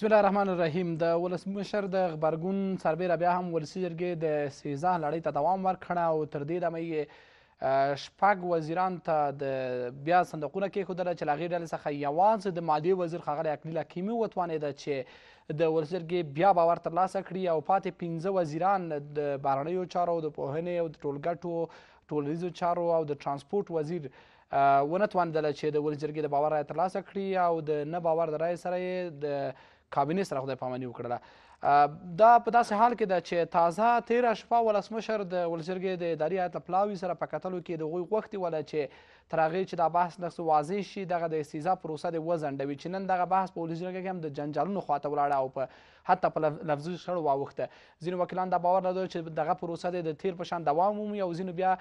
بسم الله الرحمن الرحیم د ولسمشر د غبرګون سربیره بیا هم ولسي جرګې د سیزده لړۍ ته دوام ورکړه او تر دې دمه یې شپږ وزیران ته د بیا صندوقونه کیښودله چې له هغې ډلې څخه یوازې د مادې وزیر ښاغلی اقلیل حکیمي وتوانېده چې د ولسي جرګې بیا باور ترلاسه کړي او پاتې پنځه وزیران د بهرنیو چارو د پوهنې او د ټولګټو ټولنیزو چارو او د ترانسپورټ وزیر ونه توانېدله چې د ولس جرګې د باور رایه ترلاسه کړي او د نه باور د رایې سره یې د کابینې سره خدای پاماني وکړله دا په داسې حال کې ده چې تازه تیره شپه ولسمشر د ولسجرګې د اداري هیئت له پلاوي سره په کتلو کې د هغوی غوښتې وله چې تر هغې چې دا بحث نه واضح شي دغه د استیزا پروسه دې وځنډوي چې نن دغه بحث په ولس جرګه کې هم د جنجالونو خواته ولاړه او په حتی په لفظي شخړو واوښته ځینې وکیلان دا باور لرل چې دغه پروسه دې د تیر په شان دوام ومومي او ځینو بیا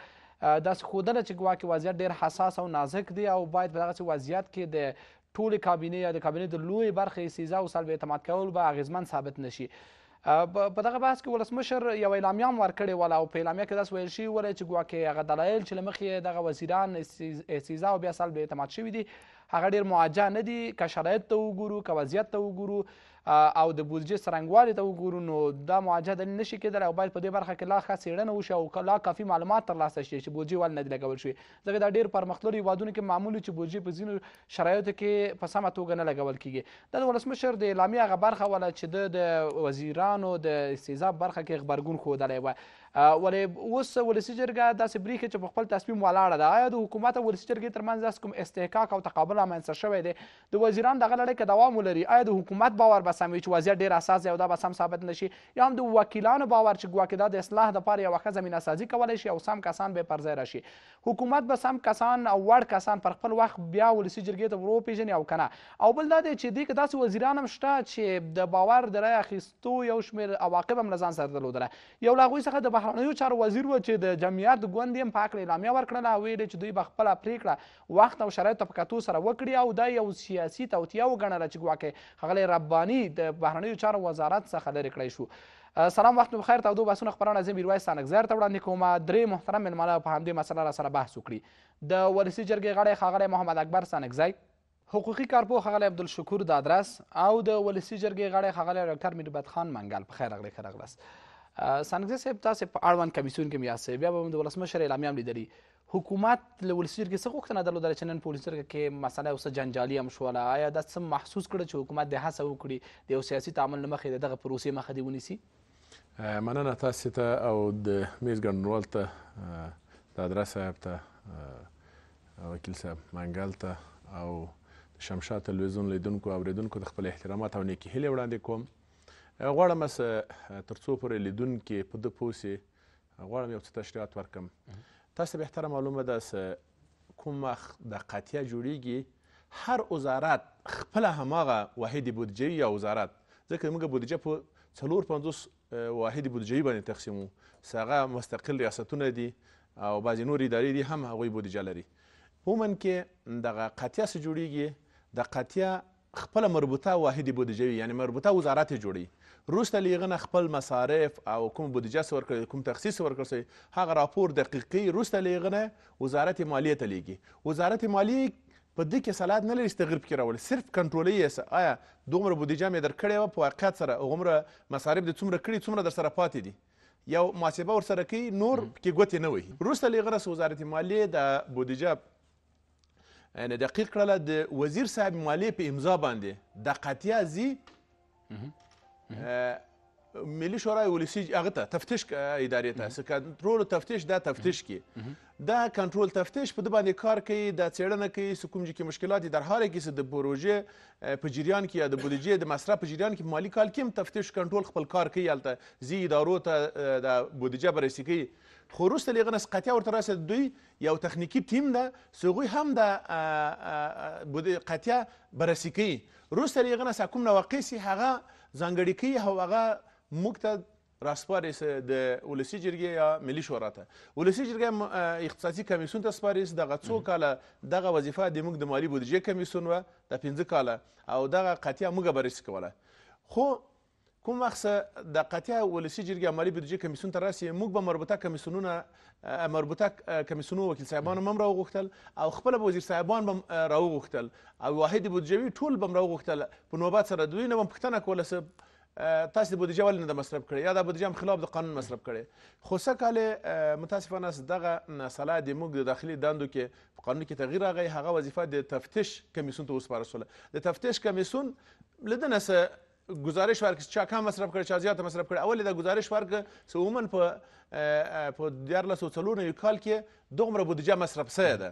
داسې ښودله چې ګواکې وضعیت ډېر حساس او نازک دی او باید په دغسې وضعیت کې د ټول کابینه یا د کابینه د لوی برخې سیزا او سلب اعتماد کول به اغیزمن ثابت نشي په دغه بحث کې ولسمشر یو اعلامیه هم ورکړې وله او په اعلامیه کې داسې ویل شوي ولی چې ګواکې هغه دلایل چې له مخې دغه وزیران استیزا او بیا سلب اعتماد شوي دي هغه ډېر معجه نه دي که شرایط ته وګورو که وضعیت ته وګورو او د بودجې څرنګوالي ته وګورو نو دا معاجه دلیل نشي کېدلی او باید په دې برخه کې لا ښه څېړنه وشي او لا کافي معلومات ترلاسه شي چې بودجې ولې نه دي لګول شوي ځکه دا ډېر پرمختللو هېوادونو کې معمول چې بودجې په ځینو شرایطو کې په سمه توګه نه لګول کېږي دا د ولسمشر د اعلامیې هغه برخه وله چې د د وزیرانو د استیزاب برخه کې غبرګون ښودلی وه ولې اوس ولسی جرګه داسې بریښي چې په خپل تصمیم ولاړه ده آیا د حکومت او ولسی جرګې ترمنځ داسې کوم استحقاق او تقابل رامنځته شوی دی د وزیران دغه لړۍ که دوام ولري آیا د حکومت باور به سم وي چې وضعیت ډېر اساس دی او دا به سم ثابت نه شي یا هم د وکیلانو باور چې ګواکې دا د اصلاح دپاره یوه ښه زمینه سازي کولی شي او سم کسان به پر ځای راشي حکومت به سم کسان او وړ کسان پر خپل وخت بیا ولسی جرګې ته وروپېژني او که نه او بل دا دی چې دې کې داسې وزیران هم شته چې د باور د رای اخیستو یو شمېر عواقب هم له ځان سره درلودله یو له هغوی څخه د بهرنیو چارو وزیر و چې د جمعیت ګوند یې پاکړه اعلامیه ورکړله او ویلې چې دوی به خپله پرېکړه وخت او شرایطو په کتو سره وکړي او دا یو سیاسي توطیه وګڼله چې ګواکې ښاغلی رباني د بهرنیو چارو وزارت څخه لرې کړی شو سلام وخت بخیر تودو بحثونه خپرونه زه میرویس سانکزر ته وړاندې کوم درې محترم میلمانه په همدې مسله راسره بحث وکړي د ولسي جرګې غړی ښاغلی محمد اکبر سانکزی حقوقي کارپوه ښاغلی عبدالشکور دادرس او د ولسي جرګې غړی ښاغلی ډاکټر میربت خان منګل په خیر راغلی ښه راغلاست سانګزی صاحب تاسو په اړوند کمیسیون کې یاست بیا به مو د ولسمشر اعلامیه هم لیدلی حکومت له ولسمشر کې څه غوښتنه درلودله چې نن په ولسمشر کې مسله اوس جنجالي هم شوله آیا دا څه محسوس کړه چې حکومت د هڅه وکړي د یو سیاسي تعامل له مخې دغه پروسې مخه دې ونیسي مننه تاسې ته او د میز ګډنوال ته د ادرس صاحب ته وکیل صاحب منګل ته او شمشاد تلویزیون لیدونکو اوریدونکو د خپل احترامات او نیکی هیلې وړاندې کوم غواړم اس ترڅو پورې لیدونکي په د پوسي غواړم یو څه تشریحات ورکم تاسو به تر معلومه ده اس کوم د قطیه جوړیږي هر وزارت خپل هماغه واحد بودجه یا وزارت ځکه موږ بودجه په څلور پنځوس واحد بودجه باندې تقسیمو سغه مستقل ریاستونه دي او بعضی نور ادارې دي هم هغوی بودجه لري عموما کې دغه قطیه څه جوړیږي د قطیه خپل مربوطه واحد بودجه وي یعنی مربوطه وزارت جوړي وروسته له هغه نه خپل مصارف او کوم بودجه سور کړی کوم تخصیص ورکړل شوی هغه راپور دقیقي وروسته له هغه نه وزارت مالیه ته لیږي وزارت مالیه په دې کې صلاحیت نه لري چې تغیر پکې راولي صرف کنټرولوي یې آیا دومره بودیجه مې درکړې وه په واقعیت سره هغومره مصارف دې څومره کړي څومره درسره پاتې دي یو محاسبه ورسره کوي نور پکې ګوتې نه وهي وروسته له هغه وزارت مالیې د بودیجه یعنی دقیق کړله د وزیر صاحب مالیې په امضا باندې د قطیه ځي ملي شورای ولسي هغه ته تفتیش ادارې ته کنټرول تفتیش دا تفتیش کی دا کنټرول تفتیش په د باندې کار کوي د څېړنه کوي سکوم چې مشکلات در هر کې د پروژې په جریان کې یا د بودیجې د مصرف په جریان کې مالی کال کې تفتیش کنټرول خپل کار کوي الته زی ادارو ته د بودیجه بررسي کوي خو وروسته له هغه نه قطعه ورته راسېد دوی یو تخنیکي ټیم ده چې هغوی هم د قطعه بررسي کوي وروسته له هغه نه کوم نواقع سي هغه ځانګړي کوي او هغه موږ ته راسپاري د ولسی جرګې یا ملي شورا ته ولسی جرګې اقتصادي کمیسون ته سپاریس دغه څو کاله دغه وظیفه د موږ د مالی بودیجې کمیسون و د پنځه کاله او دغه قطعه موږ بررسي کوله خو کوم وخت د قطیا ولسی جرګې مالي بودیجې کمیسیون ته راسي موږ به مربوطه کمیسیونونه مربوطه کمیسیونو وکیل صاحبان هم راوغوښتل او خپل وزیر صاحبان به راوغوښتل او واحد بودیجوي ټول به راوغوښتل په نوبات سره دوی نه پوښتنه کوله تاسو د بودیجه ولې نه د مصرف کړی یا د بودیجه خلاف د قانون مصرف کړی خو څه کال متاسفانه دغه مسله د موږ د داخلي دندو کې په قانون کې تغییر راغی هغه وظیفه د تفتیش کمیسیون ته وسپارل شوله د تفتیش کمیسیون له دنه گزارش ورکړي چې چا کم مصرف کړی چا زیاته مصرف کړی اول دا گزارش ورکړه چې عموما په په دیارلس سوه څلور نوي کال کې دومره بودجه مصرف سوې ده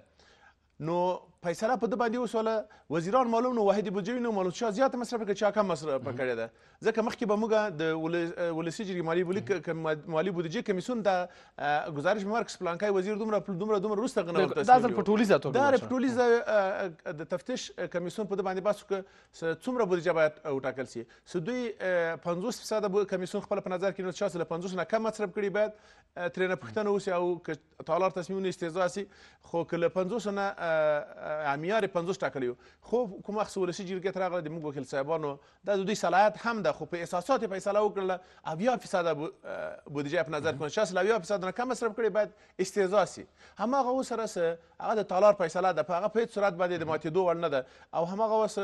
نو فیصله په ده باندې وسوله وزیران معلوم نو واحد بودجه نو مولود شاه زیاته مصرف کړه چا کم مصرف کړې ده ځکه مخکې به موږ د ولسي جرګې مالي بولی مالي بودجه کمیسیون دا گزارش مارکس پلانکای وزیر دومره دومره دومره روسته غنه ورته دا ځل په ټولیزه توګه دا په ټولیزه د تفتیش کمیسیون په ده باندې باسو ک څومره بودجه باید وټاکل شي سو دوی 50 فیصد کمیسیون خپل په نظر کې نو شاه له 50 نه کم مصرف کړي باید ترنه پښتنه اوسي او تالار تصمیم نه استهزاء سي خو کله 50 نه معیار 50 ټاکلی خو کوم وخت سولسي جرګې ته راغله د موږ وکیل صاحبانو دا د دوی صلاحیت هم ده خو په احساسات یې فیصله وکړله اویا فیصده بودجه په نظر کړو شاس له اویا فیصده نه کم مصرف کړي باید استعضا سي هماغه اوس سره سه هغه د تالار فیصله ده په هغه په هېڅ صورت باندې د ماتېدو وړ نه ده او هماغه اوس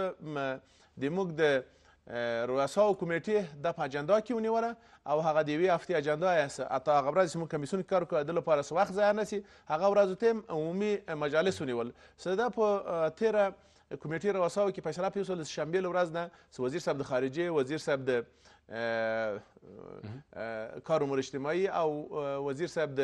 د موږ د رؤسا او کمیټې دا په اجندا کې ونیوله او هغه د یوې هفتې اجندا حتی هغه ورځ چې موږ کمیسیون کار کوو د لپاره څه وخت ضایع نه سي هغه ورځو ته عمومي مجالس ونیول څه دا په تیره کمیټې رؤساو کې فیصله پې وشول شنبې له ورځ نه څه وزیر صاحب د خارجې وزیر صاحب د کار امور اجتماعي او وزیر صاحب د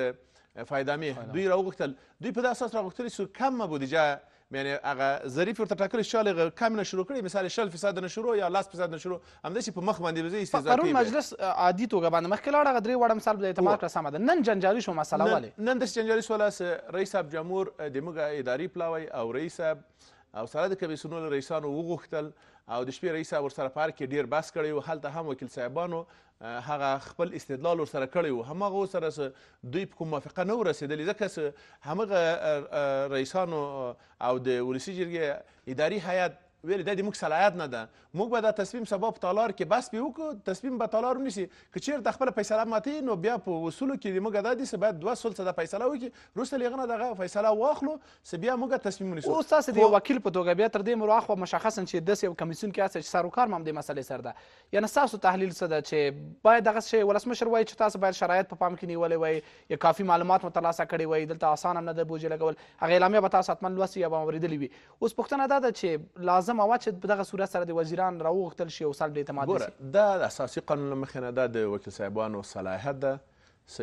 فایدامي دوی راوغوښتل دوی په داسې اساس راغوښتل چې کم بودجه یعنی هغه ظریف ورته ټاکلی شال کم نه شروع کړي مثال شل فیصد نه شروع یا لس فیصد نه شروع همداسې په مخ باندې به استضا کوي پرون مجلس عادي توګه باندې مخکې لاړ هغه درې واړه مثال د اعتماد کړه سمه ده نن جنجالي شو مسله ولې نن داسې جنجالي شوله رئیس صاحب جمهور د موږ اداري پلاوی او رئیس صاحب او سره د کمیسیونو له رئیسانو وغوښتل او د شپې رئیس صاحب ورسره په هر کې ډېر بحث کړی و هلته هم وکیل صاحبانو هغه خپل استدلال ورسره کړی و هماغه سره دوی په کوم موافقه نه ورسېدلې ځکه همغه رئیسانو او د ولسي جرګې اداري هیئت ویل د موږ صلاحیت نه ده موږ به دا تصمیم سبا په تالار کې بس پې وکړو تصمیم به تالار ونیسي که چېرته خپله فیصله ماتوي نو بیا په اصولو کې د موږ دا دي چې باید دوه سلسه دا فیصله وکړي وروسته له هغه نه دغه فیصله واخلو چې بیا موږ تصمیم ونیسو اوس تاسې د یو وکیل په توګه بیا تر دې مرو اخوا مشخصا چې داسې یو کمیسیون کې هڅه چې سروکار هم دې مسلې سره ده یعنې ستاسو تحلیل څه ده چې باید دغه شی ولسمشر وایي چې تاسو باید شرایط په پا پام کې نیولی وای یا کافي معلومات مو ترلاسه کړي وای دلته اسانه نه ده بوجې لګول هغه اعلامیه به تاسو حتما لوستي یا به هم اورېدلې وي اوس پوښتنه دا ده چې لازم مغزه مواد چې په دغه صورت سره د وزیران راوغوښتل شي او سلب اعتماد ګوره دا د اساسي قانون له مخې نه دا د وکیل صاحبانو صلاحیت ده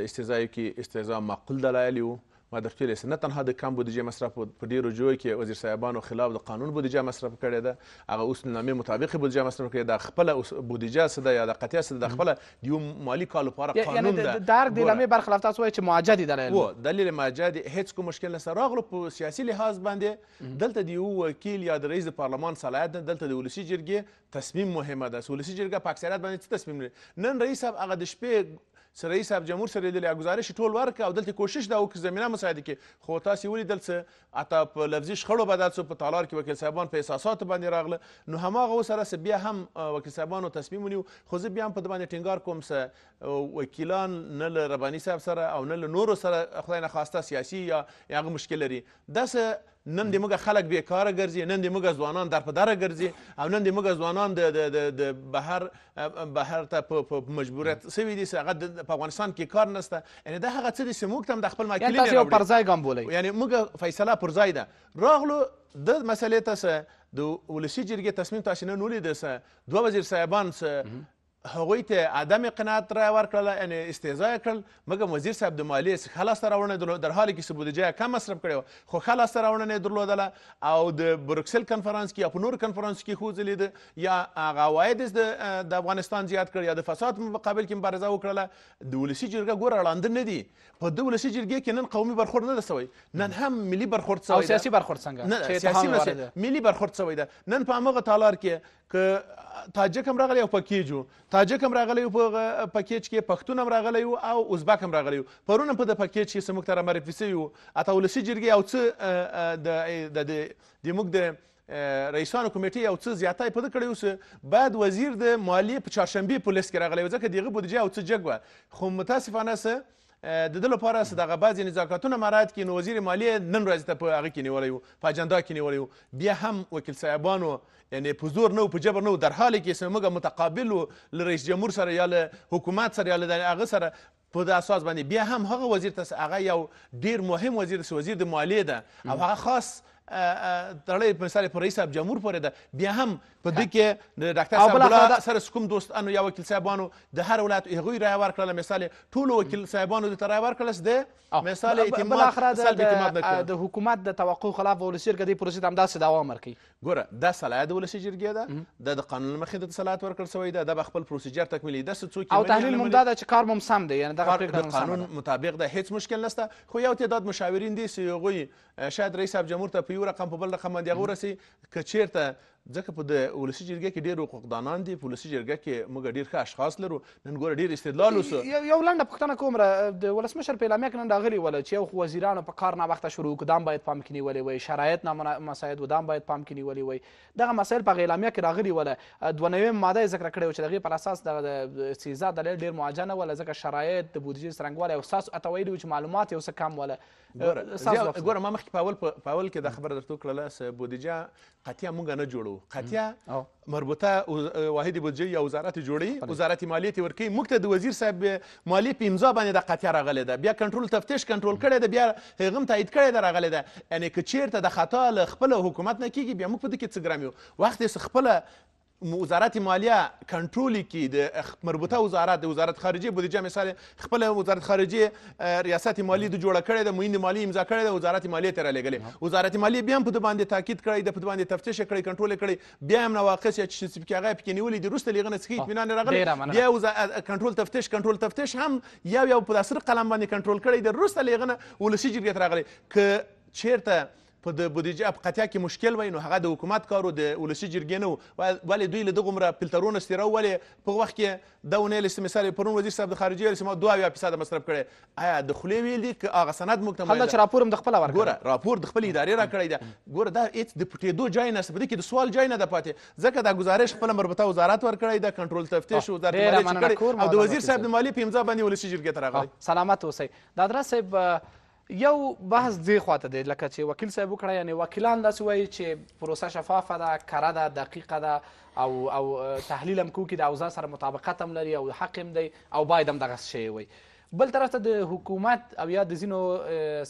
استضایو کې استضا معقول دلایل وو مادرخیل نه تنها د کم بودیجې مصرف په ډیرو ژویو کې وزیر صاحبانو خلاف د قانون بودیجه مصرف کړې ده هغه اوس نامې مطابق بودیجه مصرف کړې ده خپله بودیجه څه ده یا د قطعه څه ده خپله د یو مالي کال لپاره قانون ده د هر دلمې برخلاف تاسو وایئ چې معجد دلیل و دلیل معجد هیڅ کوم مشکل نسته راغلو په سیاسي لحاظ باندې دلته د یو وکیل یا د رئیس د پارلمان صلاحیت نه دلته د ولسي جرګې تصمیم مهمه ده ولسي جرګه په اکثریت باندې څه تصمیم لري نن رئیس صاحب هغه د شپې رئیس صاحب جمهور سره لیدلی ګزارش ټول ورکړه او دلته کوشش دا وکړه زمینه مساعده کې خو تاسې ولیدل څه حتی په لفظي شخړو بدل څه په تالار کې وکیل صاحبان په احساساتو باندې راغله نو هماغه اوس راسه بیا هم وکیل صاحبانو تصمیم ونیو خو زه بیا هم په ده باندې ټینګار کوم څه وکیلان نه له رباني صاحب سره او نه له نورو سره خدای نه خواسته سیاسي یا هغه مشکل لري داسې نن دې موږ خلک بیکاره ګرځي نن دې موږ ځوانان در په دره ګرځي او نن دې موږ ځوانان د د بهر بهر ته په مجبوریت سوي دي هغه په افغانستان کې کار نشته یعنی دا هغه څه دي چې موږ هم د خپل مکلې یعنی تاسو پر ځای ګام بولئ یعنی موږ فیصله پر ځای ده راغلو د مسلې ته د ولسی جرګې تصمیم تاسو نن ولیده سه دوه وزیر صاحبان سه هغوی ته عدم قناعت رای ورکړله یعنې استعضا یې کړل مګم وزیر صاحب د مالیې څخه ښه لاسته راوړنه درلود در حال کې چې بودجه یې کم مصرف کړې وه خو ښه لاسته راوړنه یې درلودله او د بروکسل کنفرانس کې یا په نورو کنفرانسو کې ښوځلېده یا هغه عواید یې د افغانستان زیات کړ یا د فساد په مقابل کې مبارزه وکړله د ولسي جرګه ګوره ړانده نه دي په دې ولسي جرګې کې نن قومي برخورد نه ده سوی نن هم ملي برخورد سوی او سیاسي برخورد څنګه سیاسي مسله ملي برخورد سوی ده نن په همغه تالار کې که تاجک هم راغلی او پکیجو تاجک هم راغلی و په پکیج کې پښتون هم راغلی و او ازبک هم راغلی و پرون هم په د پکیج کې زموږ ته رامعرفي سوي وو اته ولسي جرګې او څه د زموږ د رئیسانو کمیټې یو څه زیاتی په ده کړی اوس باید وزیر د مالیې په چهارشنبې په لیست کې راغلی و ځکه د هغه بودجه یو څه جګ وه خو متاسفانه څه د دې لپاره چې دغه بعضې نزاکتونه مراعت کړي نو وزیر مالیه نن ورځې ته په هغه کې نیولی و په اجنډا کې نیولی و بیا هم وکیل صاحبانو یعنی په زور نه په جبر نه در حال کې چې موږ متقابل و له رئیس جمهور سره یا له حکومت سره یا له هغه سره په دې اساس باندې بیا هم هغه وزیر ته هغه یو ډیر مهم وزیر وزیر د مالیې ده او هغه خاص تړلې په مثال په رئیس صاحب جمهور پورې ده بیا هم په دې کې د ډاکټر صاحب بلا سره کوم دوستانو یا وکیل صاحبانو د هر ولایت هغوی رایه ورکړله مثال ټول وکیل صاحبانو د رایه ورکړل د مثال اعتماد د حکومت د توقع خلاف ولسی جرګه دې پروسې ته همداسې دوام ورکوي ګوره دا صلاحیت د ولسی جرګې ده د د قانون له مخې د صلاحیت ورکړل شوی ده دا به خپل پروسیجر تکمیلي داسې څوک او تحلیل مو دا ده چې کار مو سم دی یعنې دغه پرېکړه قانون مطابق ده هیڅ مشکل نشته خو یو تعداد مشاورین دي چې هغوی شاید رئیس صاحب جمهور ته په یو رقم په بل رقم باندې هغه ورسي که چیرته ځکه په د ولسي جرګه کې ډېر حقوقدانان دي په ولسي جرګه کې موږ ډېر ښه اشخاص لرو نن ګوره ډېر استدلال وسو یو لنډه پوښتنه کوم را د ولسمشر په اعلامیه کې نن راغلي وله چې یو خو وزیرانو په کار ناوخته شروع وکړو دام باید پام کې نیولې وای شرایط نه مساید و دام باید پام کې نیولې وای دغه مسایل په اعلامیه کې راغلي وله دوه نوې ماده یې ذکر کړې وه چې د هغې پر اساس د سیزا دلیل ډېر معاجه نه وله ځکه شرایط د بودیجې څرنګوالی او ستاسو اته ویلي چې معلومات یې اوسه کم وله ګوره ما مخکې په اول په اول کې دا خبره درته وکړله بودیجه قطعا موږ نه جوړو قطعا مربوطه واحد بودجه یا وزارت جوړي وزارت مالیه ته ورکوي موږ ته د وزیر صاحب مالیې په امضا باندې د قطعه راغلې ده بیا کنټرول تفتیش کنټرول کړی ده بیا هغه هم تایید کړی ده راغلې ده یعنې که چېرته د خطا له خپله حکومت نه کېږي بیا موږ په ده کې څه ګرم یو وخت یې خپله وزارت مالیه کنټرول کی د مربوطه وزارت د وزارت خارجه بودیجه مثال خپل وزارت خارجه ریاست مالی د جوړه کړې د موین مالی امضا کړې د وزارت مالیه تر لګلې وزارت مالیه بیا هم په باندې تاکید کړی د په باندې تفتیش کړی کنټرول کړی بیا هم نواقص چې چې پکې هغه پکې نیولې د روسته لغنه څخه اطمینان راغلی بیا کنټرول تفتیش کنټرول تفتیش هم یو یو په داسره قلم باندې کنټرول کړی د روسته لغنه ولسی جریت راغلی ک چیرته په د بودیجې ابقتیا کې مشکل وای نو هغه د حکومت کارو د ولسي جرګې نه و ولې دوی له دغومره فلترونه استیره ولې په وخت کې دا ونه لیست مثال پرون وزیر صاحب د خارجي ویل ما دوه اویا فیصده مصرف کړی آیا د خولې ویل دي که هغه سند موږ ته هلته چې راپور هم د خپله ورکړه راپور د خپلې ادارې راکړی دی ګوره دا هېڅ د پټېدو ځای نهشته په دې کې د سوال ځای نه ده پاتې ځکه دا ګزارش خپله مربوطه وزارت ورکړی ده کنټرول تفتیش وزارت مالیه چې کړی او د وزیر صاحب د مالیې په امضا باندې ولسي جرګې ته راغلی سلامت اوسئ دادرا صاحب یو بحث دې خواته دی لکه چې وکیل صاحب وکړه یعنی وکیلان داسې وایي چې پروسه شفافه ده کره ده دقیقه ده او او تحلیل هم کوو کې د اوضاع سره مطابقت هم لري او حق هم دی او باید هم دغسې شی وي بل طرف ته د حکومت او یا د ځینو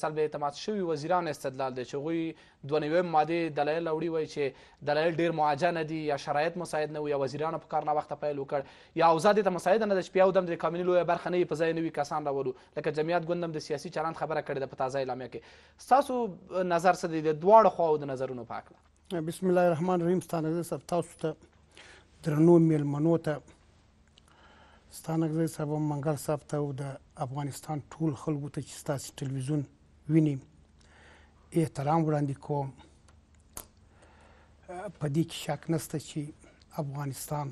سلب اعتماد شوي وزیرانو استدلال دی چې هغوی دوه نویم مادې دلایل راوړي وایي چې دلایل ډېر معاجه نه دي یا شرایط مساعد نه وو یا وزیرانو په کار ناوخته پیل وکړ یا اوضاع دې ته مساعده نه ده چې بیا ودم د کاملي لویه برخه نه یې په ځای نوي کسان راولو لکه جمعیت ګوند هم د سیاسي چلند خبره کړې ده په تازه اعلامیه کې ستاسو نظر څه دی د دواړو خواو د نظرونو په هکله بسم الله الرحمن الرحیم ستانګزی صاحب تاسو ته درنو میلمنو ته ستانګزی صاحب منګل صاحب ته او د افغانستان ټول خلکو ته چې ستاسو ټلویزیون ویني احترام وړاندې کوم په دې کې شک نشته چې افغانستان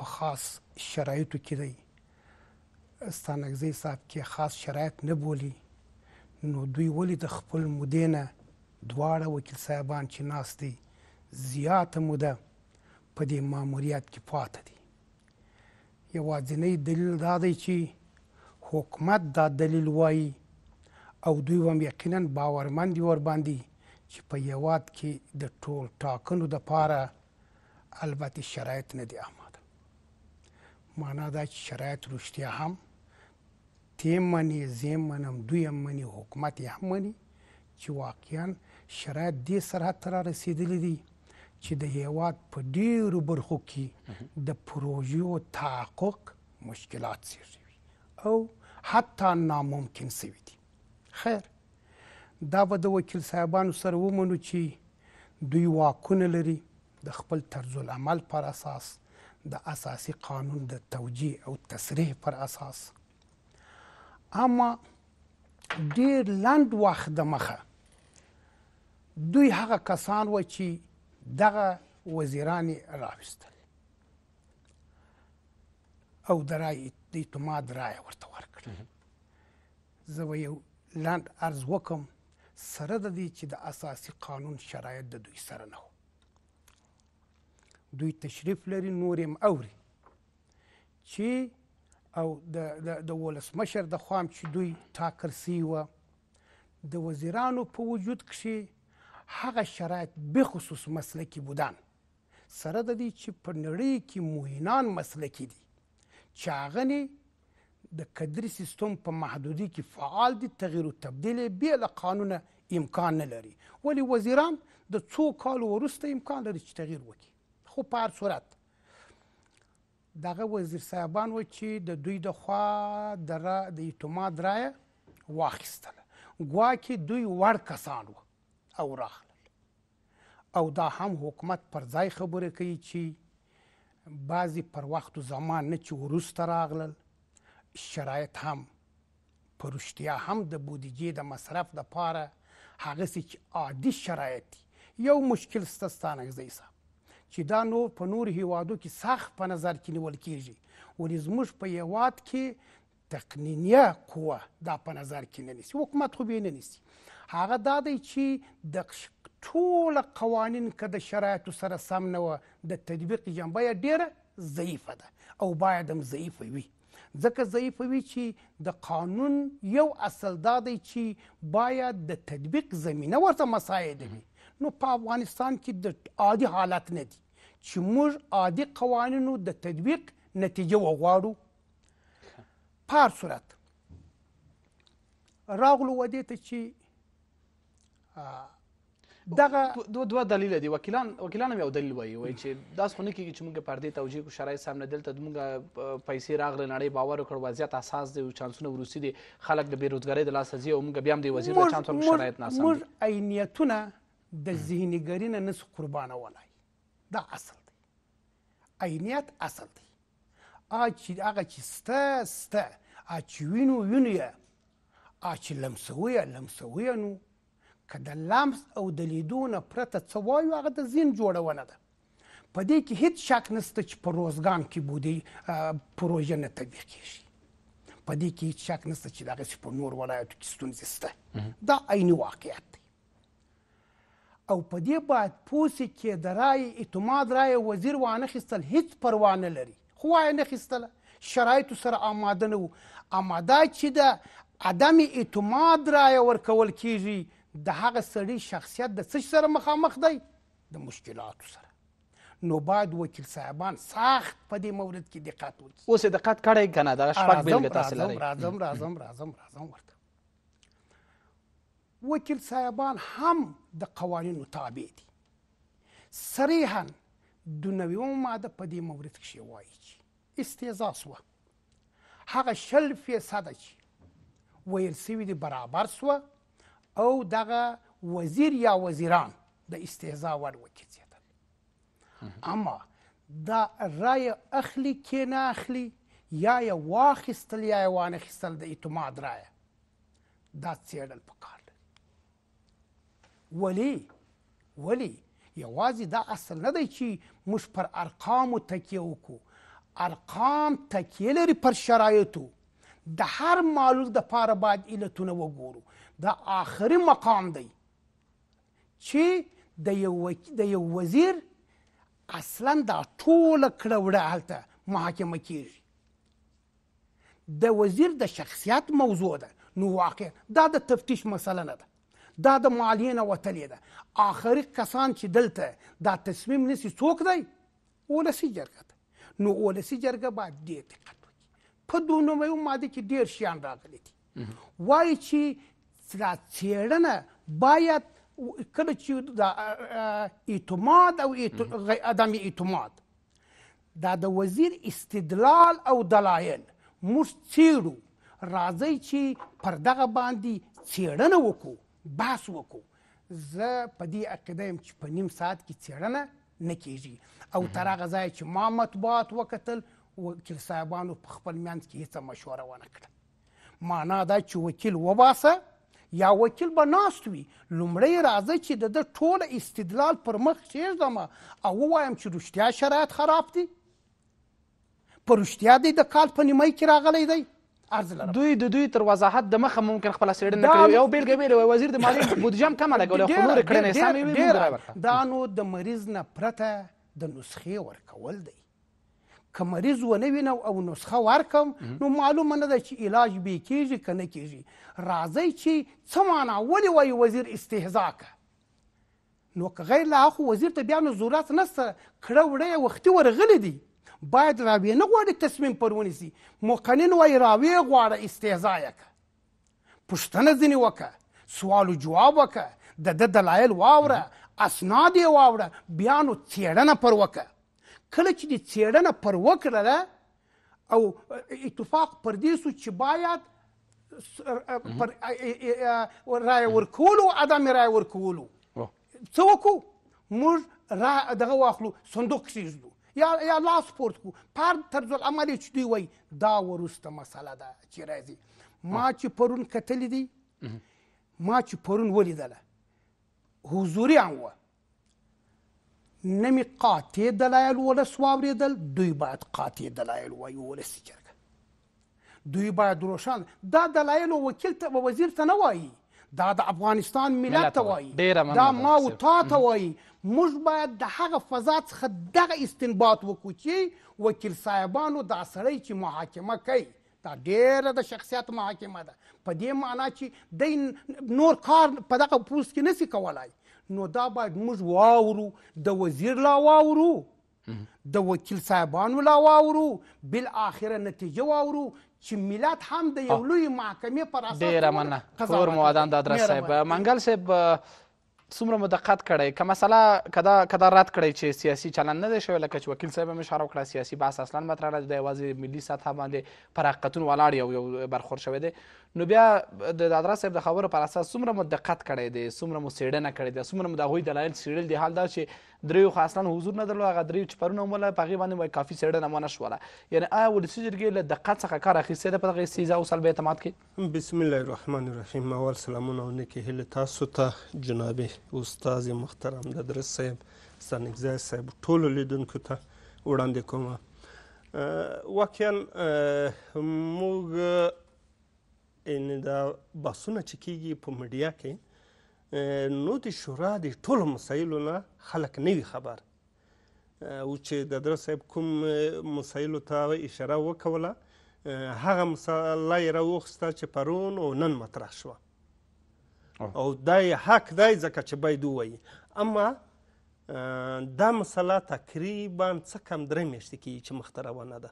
په خاص شرایطو کې دی ستانګزی صاحب کې خاص شرایط نه بولی نو دوی ولې د خپل مدینه دواړه وکیل صاحبان چې ناست دي زیاته موده په دې ماموریت کې پاتې دي یوازینی دلیل دا دی چې حکومت دا دلیل وایي او دوی هم یقینا باورمند دي ورباندې چې په هیواد کې د ټول ټاکنو دپاره البته شرایط نه دي آماده معنا دا چې شرایط رښتیا هم تیم مني زه منم دوی هم مني حکومت یې هم مني چې واقعا شرایط دې سرحد ته را رسېدلي دي چې د هیواد په ډېرو برخو کې د پروژو تحقق مشکلات څیړي او حتی ناممکن سوي دي خیر دا به د وکیل صاحبانو سره ومنو چې دوی واکونه لري د خپل طرز العمل پر اساس د اساسي قانون د توجیه او تصریح پر اساس اما ډیر لاند وخت د مخه دوی هغه کسان و چې دغه وزیران راوستل او درای د اعتماد رای ورته ورک کړم زه یو لاند عرض وکم سره د دې چې د اساسي قانون شرایط د دوی سره نه دوی تشریف لري نور هم اوري چې او د د د ولسمشر د خوام چې دوی ټاکل سی و د وزیرانو په وجود کې هغه شرایط به خصوص مسلکی بودن سره د دې چې په نړۍ کې مهینان مسلکی دي چاغنی د قدري سیستم په محدودي کې فعال دي تغییر او تبديل به له قانونه امکان نه لري ولی وزیران د څو کال ورسته امکان لري چې تغییر وکړي خو په هر صورت دغه وزیر صاحبان و چې د دوی د خوا د را د اعتماد رایه واخیستله ګواکې دوی وړ کسان وو او راغلل او دا هم حکومت پر ځای خبره کوي چې بعضی پر وخت زمان نه چې ورسته راغلل شرایط هم پرشتیا هم د بودیجې د مصرف د پاره هغه چې عادي شرایط یو مشکل ستستانه ځای صاحب چې دا نو په نور هیوادو کې سخت په نظر کې نیول کیږي ولې زموږ په هیواد کې تقنینیه قوه دا په نظر کې نه نیسي حکومت خو به نه نیسي هغه دا دی چې د ټول قوانین که د شرایطو سره سم نه و د تطبیق جنبه یې ډیره ضعیفه ده او باید هم ضعیفه وي ځکه ضعیفوي چې د قانون یو اصل دا دی چې باید د تطبیق زمینه ورته مساعده وي نو په افغانستان کې د عادي حالت نه دی چې موږ عادي قوانینو د تطبیق نتیجه وغواړو په هر صورت راغلو و دې ته چې دغه دوه دوه دلیل دي وکیلان وکیلان یو دلیل وایي وایي چې داس خو نه کېږي چې موږ پردې توجیه کو شرایط سم نه دلته موږ پیسې راغله نړۍ باور وکړ وضعیت اساس دی او چانسونه وروسي دي خلک د بیروزګارۍ د لاسه ځي او موږ بیا هم د وزیر د چانسونو شرایط ناسم موږ عینیتونه د ذهنګری نه نس قربانه ولای دا اصل دی عینیت اصل دی اګه چې هغه چې ستا ستا اچ وینو وینو یا اچ لمسوي لمسوي نو که د لمس او د لیدو نه پرته څه وایو هغه د زین جوړونه ده په دې کې هیڅ شک نشته چې په روزګان کې بودی پروژه نه تطبیق کیږي په دې کې هیڅ شک نشته چې دغه په نور ولایتو کې ستونزې شته دا عیني واقعیت دی او په دې باید پوسی کې د رای اعتماد رای وزیر وانه خستل هیڅ پروا نه لري خو وانه خستل شرایط سره آماده نه و آماده چې د عدم اعتماد رای ورکول کیږي د هغه سړي شخصیت د څه سره مخامخ دی د مشکلاتو سره نو باید وکیل صاحبان سخت په دې مورد کې دقت وکړي اوس یې دقت کړی که نه دغه شپږ بېلګې تاسې لرئ راځم راځم راځم راځم ورته وکیل صاحبان هم د قوانینو تابع دي صریحا دنیوي ماده په دې مورد کې وایي چې استیضا سوه هغه شل فیصده چې ویل سوي دي برابر سوه او دغه وزیر یا وزیران د استهزا وړ وګرځېدل اما دا رای اخلي کې نه اخلي یا یې واخیستل یا یې وانخیستل د اعتماد رایه دا څېړل پکار لري ولې ولې یوازې دا اصل نه دی چې موږ پر ارقامو تکیه وکړو ارقام تکیه لري پر شرایطو د هر معلول د پاره باید علتونه وګورو دا آخري مقام دی چې د یو د یو وزیر اصلا دا ټوله کړوړه هلته محاکمه کیږي د وزیر د شخصیت موضوع ده نو واقع دا د تفتیش مسله نه ده دا د معالیې نه وتلې ده آخري کسان چې دلته دا تصمیم نیسي څوک دی ولسي جرګه ده نو ولسي جرګه باید ډېر دقت وکړي په دوه نویو ماده کې ډېر شیان راغلي دي وایي چې څېړنه باید کله چې د اعتماد او عدم اعتماد دا د وزیر استدلال او دلایل موږ څېړو راځئ چې پر دغه باندې څېړنه وکړو بحث وکړو زه په دې عقیده یم چې په نیم ساعت کې څېړنه نه کیږي او تر هغه ځایه چې ما مطبوعات وکتل وکیل صاحبانو په خپل منځ کې هیڅ مشوره ونه کړه معنا دا چې وکیل وباسه یا وکیل به ناست وي لومړی راځه چې د ده ټوله استدلال پر مخ کښېږدم او ووایم چې رښتیا شرایط خراب دي په رښتیا دی د کال په نیمۍ کې راغلی دی دوی د دوی تر وضاحت د مخه ممکن خپل سړی نه کوي یو بیلګه ویل وزیر د مالی بودجه هم کم لګول خو نور کړنې سمې وي دا نو د مریض نه پرته د نسخې ورکول دی که مریض ونه وینم او نسخه ورکم نو معلومه نه ده چې علاج به کیږي که نه کیږي راځئ چې څه معنا ولې وایي وزیر استهزا که نو که غیر له اخو وزیر ته بیا نو ضرورت نسته کړه وړه وختي ورغلی دی باید راویې نه غواړي تصمیم پر ونیسي مقنن وایي راویې غواړه استهزا یې که پوښتنه ځینې وکړه سوال و جواب وکړه د ده دلایل واوره اسناد یې واوره بیا نو څېړنه پر وکړه کله چې د څېړنه پر وکړله او اتفاق پر دې سو چې باید پر رای ورکولو عدم رای ورکولو څه وکړو موږ را دغه واخلو صندوق کېږدو یا یا لاس پورت کو پر طرز العمل چې دوی وای دا ورسته مسله ده چې راځي ما چې پرون کتلی دی ما چې پرون ولیدله حضوري هم وه نه می قاطع دلایل ولس واورېدل دوی باید قاطع دلایل وایي ولسي جرګه دوی باید روښان دا دلایل وکیل ته وزیر ته نه وایي دا د افغانستان ملت ته وایي دا ما او تا ته وایي موږ باید د هغه فضا څخه دغه استنباط وکړو چې وکیل صاحبانو دا سړی چې محاکمه کوي دا ډیره د شخصیت محاکمه ده په دې معنا چې دی نور کار په دغه پوست کې نسی کولای نو دا باید موږ واورو د وزیر لا واورو د وکیل صاحبانو لا واورو بل اخره نتیجه واورو چې ملت هم د یو لوی محکمې پر اساس ډیره مننه کور موادان د ادرس صاحب منګل صاحب څومره مو دقت کړی که مسله کدا کدا رد کړی چې سیاسي چلند نه دی شوی لکه چې وکیل صاحب هم اشاره وکړه سیاسي بحث اصلا مطرح نه دی یوازې ملي سطح باندې پر حقیقتونو ولاړ یو یو برخورد شوی دی نو بیا د دادرا صاحب د خبرو پر اساس څومره مو دقت کړی دی څومره مو څېړنه کړې ده څومره مو د هغوی دلایل څېړل دي حال دا چې دریو خو اصلا حضور نه درلود هغه دریو چې پرون هم وله په هغې باندې وایي کافي څېړنه مو نه شوله یعنې آیا ولسي جرګې له دقت څخه کار اخیستی دی په دغه سیزه او سلبه اعتماد کې بسم الله الرحمن الرحیم اول سلامونه او نیکې هیلې تاسو ته جناب استاد محترم دادرس صاحب ستانګزی صاحب ټولو لیدونکو ته وړاندې کوم واقعا موږ دا بحثونه چې کیږي په میډیا کې نو د شورا د ټولو مسایلو نه خلک نه وي خبر او چې د در صاحب کوم مسایلو ته اشاره وکوله هغه مسله یې راوخیسته چې پرون او نن مطرح شوه او دا حق دی ځکه چې باید ووایي اما دا مسله تقریبا څه کم درې میاشتې کیږي چې مخته روانه ده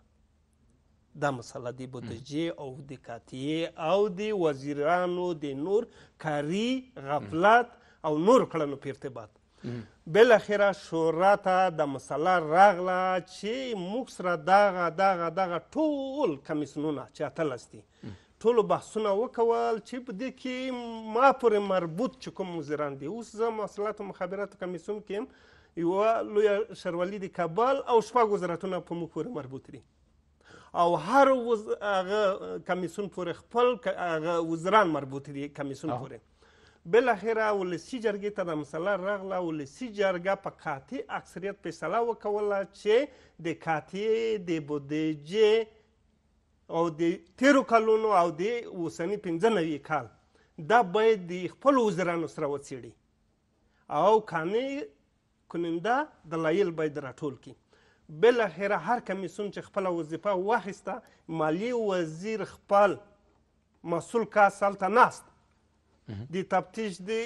دا مسله د بودجې او د کاتیې او د وزیرانو د نور کاري غفلت او نور کړنو په ارتباط بلاخره شورا ته د مسله راغله چې موږ سره دغه دغه دغه ټول کمیسیونونه چې اتلس دي ټولو بحثونه وکول چې په دې کې ما پورې مربوط چې کوم وزیران دي اوس زه مواصلاتو مخابراتو کمیسیون کې یم یوه لویه شروالي د کابل او شپږ وزارتونه په موږ پورې مربوط دي او هر وز... هغه کمیسون پورې خپل هغه وزران مربوط دي کمیسون پورې بالاخره ولسی جرګې ته دا مسله راغله ولسی جرګه په قاطع اکثریت فیصله وکوله چې د قاطعې د بودیجې او د تیرو کلونو او د اوسني پنځه نوي کال دا باید د خپل وزرانو سره وڅېړي او کانې کننده دلایل باید راټول کړي بالاخره هر کمیسون چې خپله وظیفه واخیسته مالی وزیر خپل مسئول کس هلته ناست د تفتیش د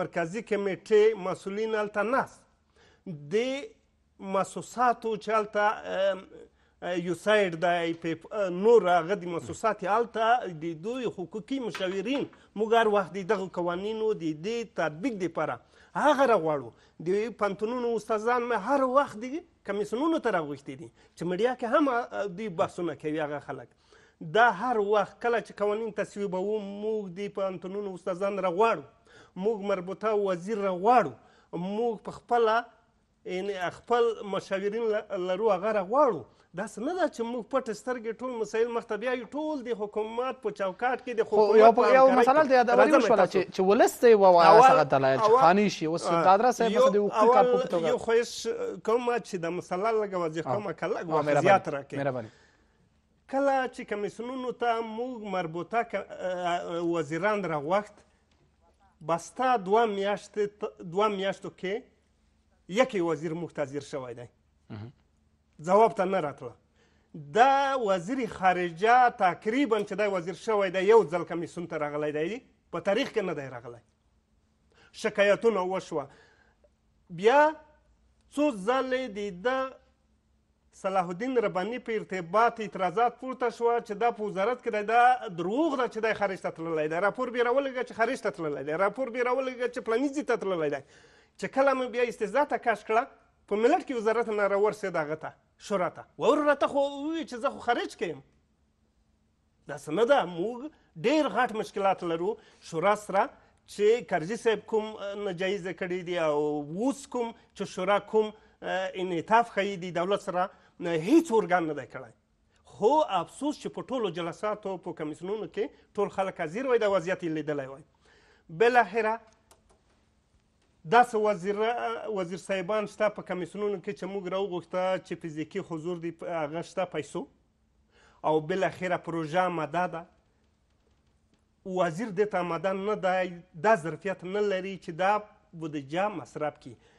مرکزي کمیټې مسئولین هلته ناست د مؤسساتو چې هلته یوسایډ د ای پی نور هغه د مؤسسات الته د دوی حقوقي مشاورین موږ وخت دغه قوانینو د دې تطبیق لپاره هغه راغواړو د پنتونونو استادان مې هر وخت دي کمیسونونو ته راغوښتي دي چې میډیا کې هم د بحثونه کوي هغه خلک دا هر وخت کله چې قوانین تصویبوو موږ د پنتونونو استادان راغواړو موږ مربوطه وزیر راغواړو موږ په خپل ان خپل مشاورین لرو هغه راغواړو داس نه دا چې موږ پټ سترګې ټول مسایل مخته بیا ټول د حکومت په چوکاټ کې د حکومت یو یو مسله د یادولې وشوله چې چې ولست یې ووایه هغه دلایل چې خاني شي اوس دادرا صاحب د حقوقي کار په توګه یو خوښ کوم چې د مسله لګه وځي کوم کله وځي زیات راکې مهرباني کله چې کمیسونونو ته موږ مربوطه وزیران راغوښت بستا دوه میاشتې دوه میاشتو کې یکی وزیر مختزیر شوی دی ځواب ته نه راتله دا وزیر خارجه تقریبا چې دا وزیر شوی دی یو ځل کمیسیون ته راغلی دی په تاریخ کې نه دی راغلی شکایتونه وشوه بیا څو ځلې د ده صلاح الدین رباني په ارتباط اعتراضات پورته شوه چې دا په وزارت کې دی دا دروغ ده چې دی خارج ته تللی دی راپور بیا راولېږه چې خارج ته تللی دی راپور بیا راولېږه چې پلانیزي ته تللی دی چې کله مې بیا استضا ته کش کړه په ملت کې وزارت نه راورسېد هغه ته شورا ته وور راته خو ووایي چې زه خو خارج که یم داسې نه ده موږ ډېر غټ مشکلات لرو شورا سره چې کرزي صاحب کوم نجایزه کړي دي او اوس کوم چې شورا کوم انعطاف ښیي دي دولت سره هیڅ ارګان نه دی کړی خو افسوس چې په ټولو جلساتو په کمیسیونونو کې ټول خلک حاضر وای د وضعیت یې لیدلی وای بالاخره داسې وزیر وزیر صاحبان شته په کمیسیونونو کې چې موږ راوغوښته چې فزیکي حضور دی هغه شته پیسو او بالاخره پروژه ماده ده وزیر دې ته آماده نه دی دا ظرفیت نه لري چې دا بودجه مصرف کړي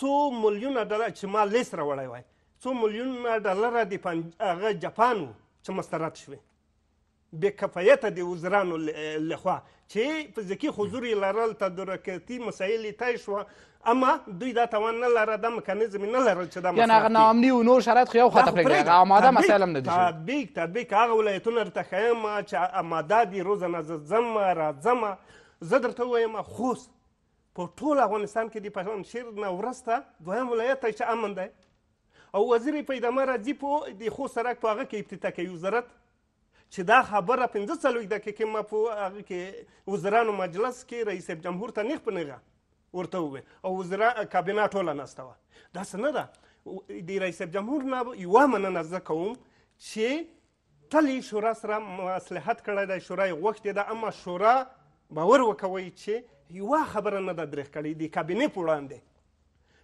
څو میلیونه ډالر چې ما لیست راوړی وای څو میلیونه ډالره د هغه جاپان چې مسترد شوی بکفایته د وزرانو لخوا چې فزیکي حضور یې لرل تدارکاتي مسایل یې طی شوه اما دوی دا توان نه لره دا مکانیزم نه لرل چې دا یعنې هغه ناامني و نور شرایط خو یو خواته پرېږدي هغه اماده مسایل هم نه دي تطبیق تطبیق هغه ولایتونه درته ښیم چې اماده دي روزنه زه ځم راځم زه درته ووایم خوست په ټول افغانستان کې د پنجشیر نه وروسته دویم ولایت دی چې امن دی او وزیر یې په ادامه راځي په د خوست سرک په هغه کې ابتدا کوي وزارت چې دا خبره پنځه څلوېښت دقیقې ما په هغه کې وزرانو مجلس کې رئیس جمهور ته نیغ په نیغه ورته وویل او وزرا کابینه ټوله ناسته وه داسې نه ده د رئیس جمهور نه یوه مننه زه کوم چې تلی شورا سره مصلحت کړی دی شورا یې غوښتې ده اما شورا باور وکوئ چې یوه خبره نه ده درېغ کړې د کابینې په وړاندې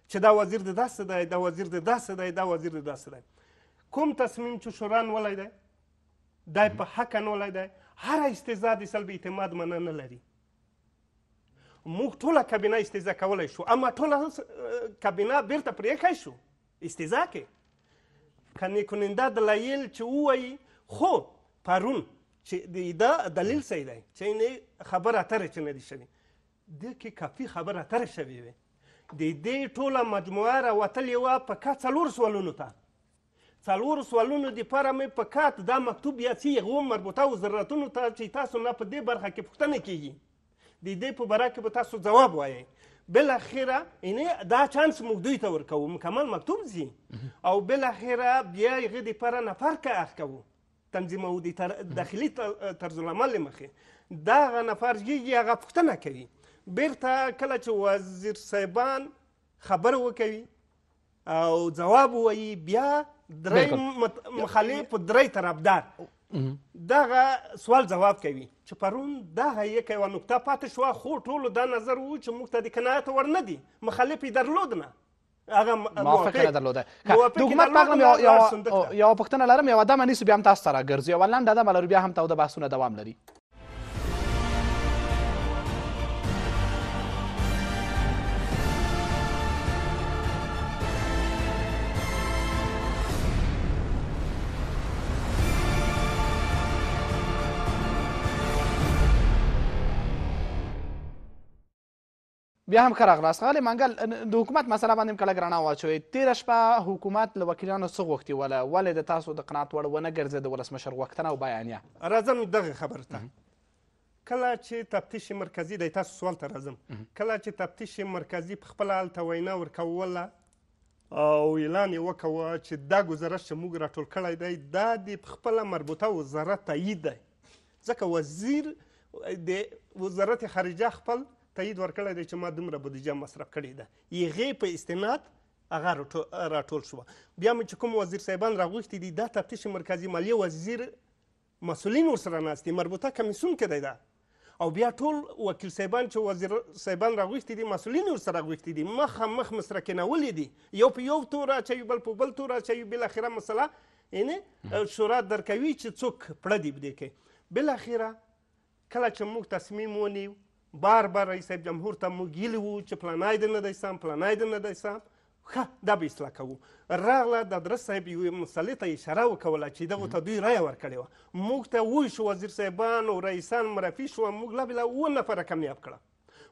چې دا وزیر د داسې دی دا وزیر د داسې دی دا وزیر د داسې دی کوم تصمیم چې شورا نیولی دی دی په حق نولی دی هر استضا د سلب اعتماد منه نه لري موږ ټوله کابینه استضا کولی شو اما ټوله کابینه بیرته پرېښی شو استضا کې کنې کننده دلایل چې ووایي خو پرون چې دا دلیل صحیح دی چې خبره اترې چې نه دي شوې دې کې کافي خبره اترې شوې وې د دې ټوله مجموعه راوتلې وه په کا څلور سوالونو ته څلورو سوالونو دپاره مې په کات دا مکتوب یا څه هغو مربوطه وزارتونو ته چې تاسو نه په دې برخه کې پوښتنه کیږي د دې په باره کې به تاسو ځواب وایئ بالاخره یعنې دا چانس موږ دوی ته ورکوو مکمل مکتوب ځي او بالاخره بیا هغې دپاره نفر که اخ کوو تنظیمو د داخلي طرزالعمل له مخې دغه نفر یې هغه پوښتنه کوي بیرته کله چې وزیر صاحبان خبره وکوي او ځواب ووایي بیا درې مخالف درې طرفدار دغه سوال جواب کوي چې پرون دغه یو یو نقطه پاتې شو خو ټولو دا نظر وو چې موږ ته د قناعت ورنه دي مخالف یې درلودنه هغه موافق نه درلوده د حکومت پیغام یو یو یو پښتنه لرم یو دمه نیسو بیا هم تاسو سره ګرځي یو لاندې دمه لرو بیا هم تاوده بحثونه دوام لري بیا هم ښه راغلاست غلی منګل د حکومت مسله باندې هم که لږ رڼا واچوئ تېره شپه حکومت له وکیلانو څه غوښتي وله ولې د تاسو د قناعت وړ ونه ګرځېد د ولسمشر غوښتنه او بیانیه راځم دغه خبرې ته کله چې تفتیش مرکزي دی تاسو سوال ته راځم کله چې تفتیش مرکزي په خپله هلته وینا ورکوله او اعلان یې وکوه چې دا ګزارش چې موږ راټول کړی دی دا د خپله مربوطه وزارت تایید دی ځکه وزیر د وزارت خارجه خپل تایید ورکړی دی چې ما دومره بودیجه مصرف کړې ده هغې په استناد هغه راټول شوه بیا مې چې کوم وزیر صاحبان راغوښتي دي دا تفتیش مرکزي مالیه وزیر مسولین ورسره ناست دي مربوطه کمیسیون کړی ده او بیا ټول وکیل صاحبان چې وزیر صاحبان راغوښتي دي مسولین ورسره راغوښتي دي مخامخ مسره کېنولي دي یو په یو تور اچوي بل په بل تور اچوي بالاخره مسله یعنې شورا درکوي چې څوک پړه دي بدې کوي بالاخره کله چې موږ تصمیم ونیو بار بار رئیس صاحب جمهور ته موږ هیلې وو چې پلانی دی نه دی سم پلانی دی نه دی سم ښه دا به اصلاح کوو راغله د درس صاحب یوې مسلې ته اشاره وکوله چې دغو ته دوی رایه ورکړې وه موږ ته وویل شو وزیر صاحبان او رئیسان مرفي شوه موږ لا بلا اوه نفره کمیاب کړه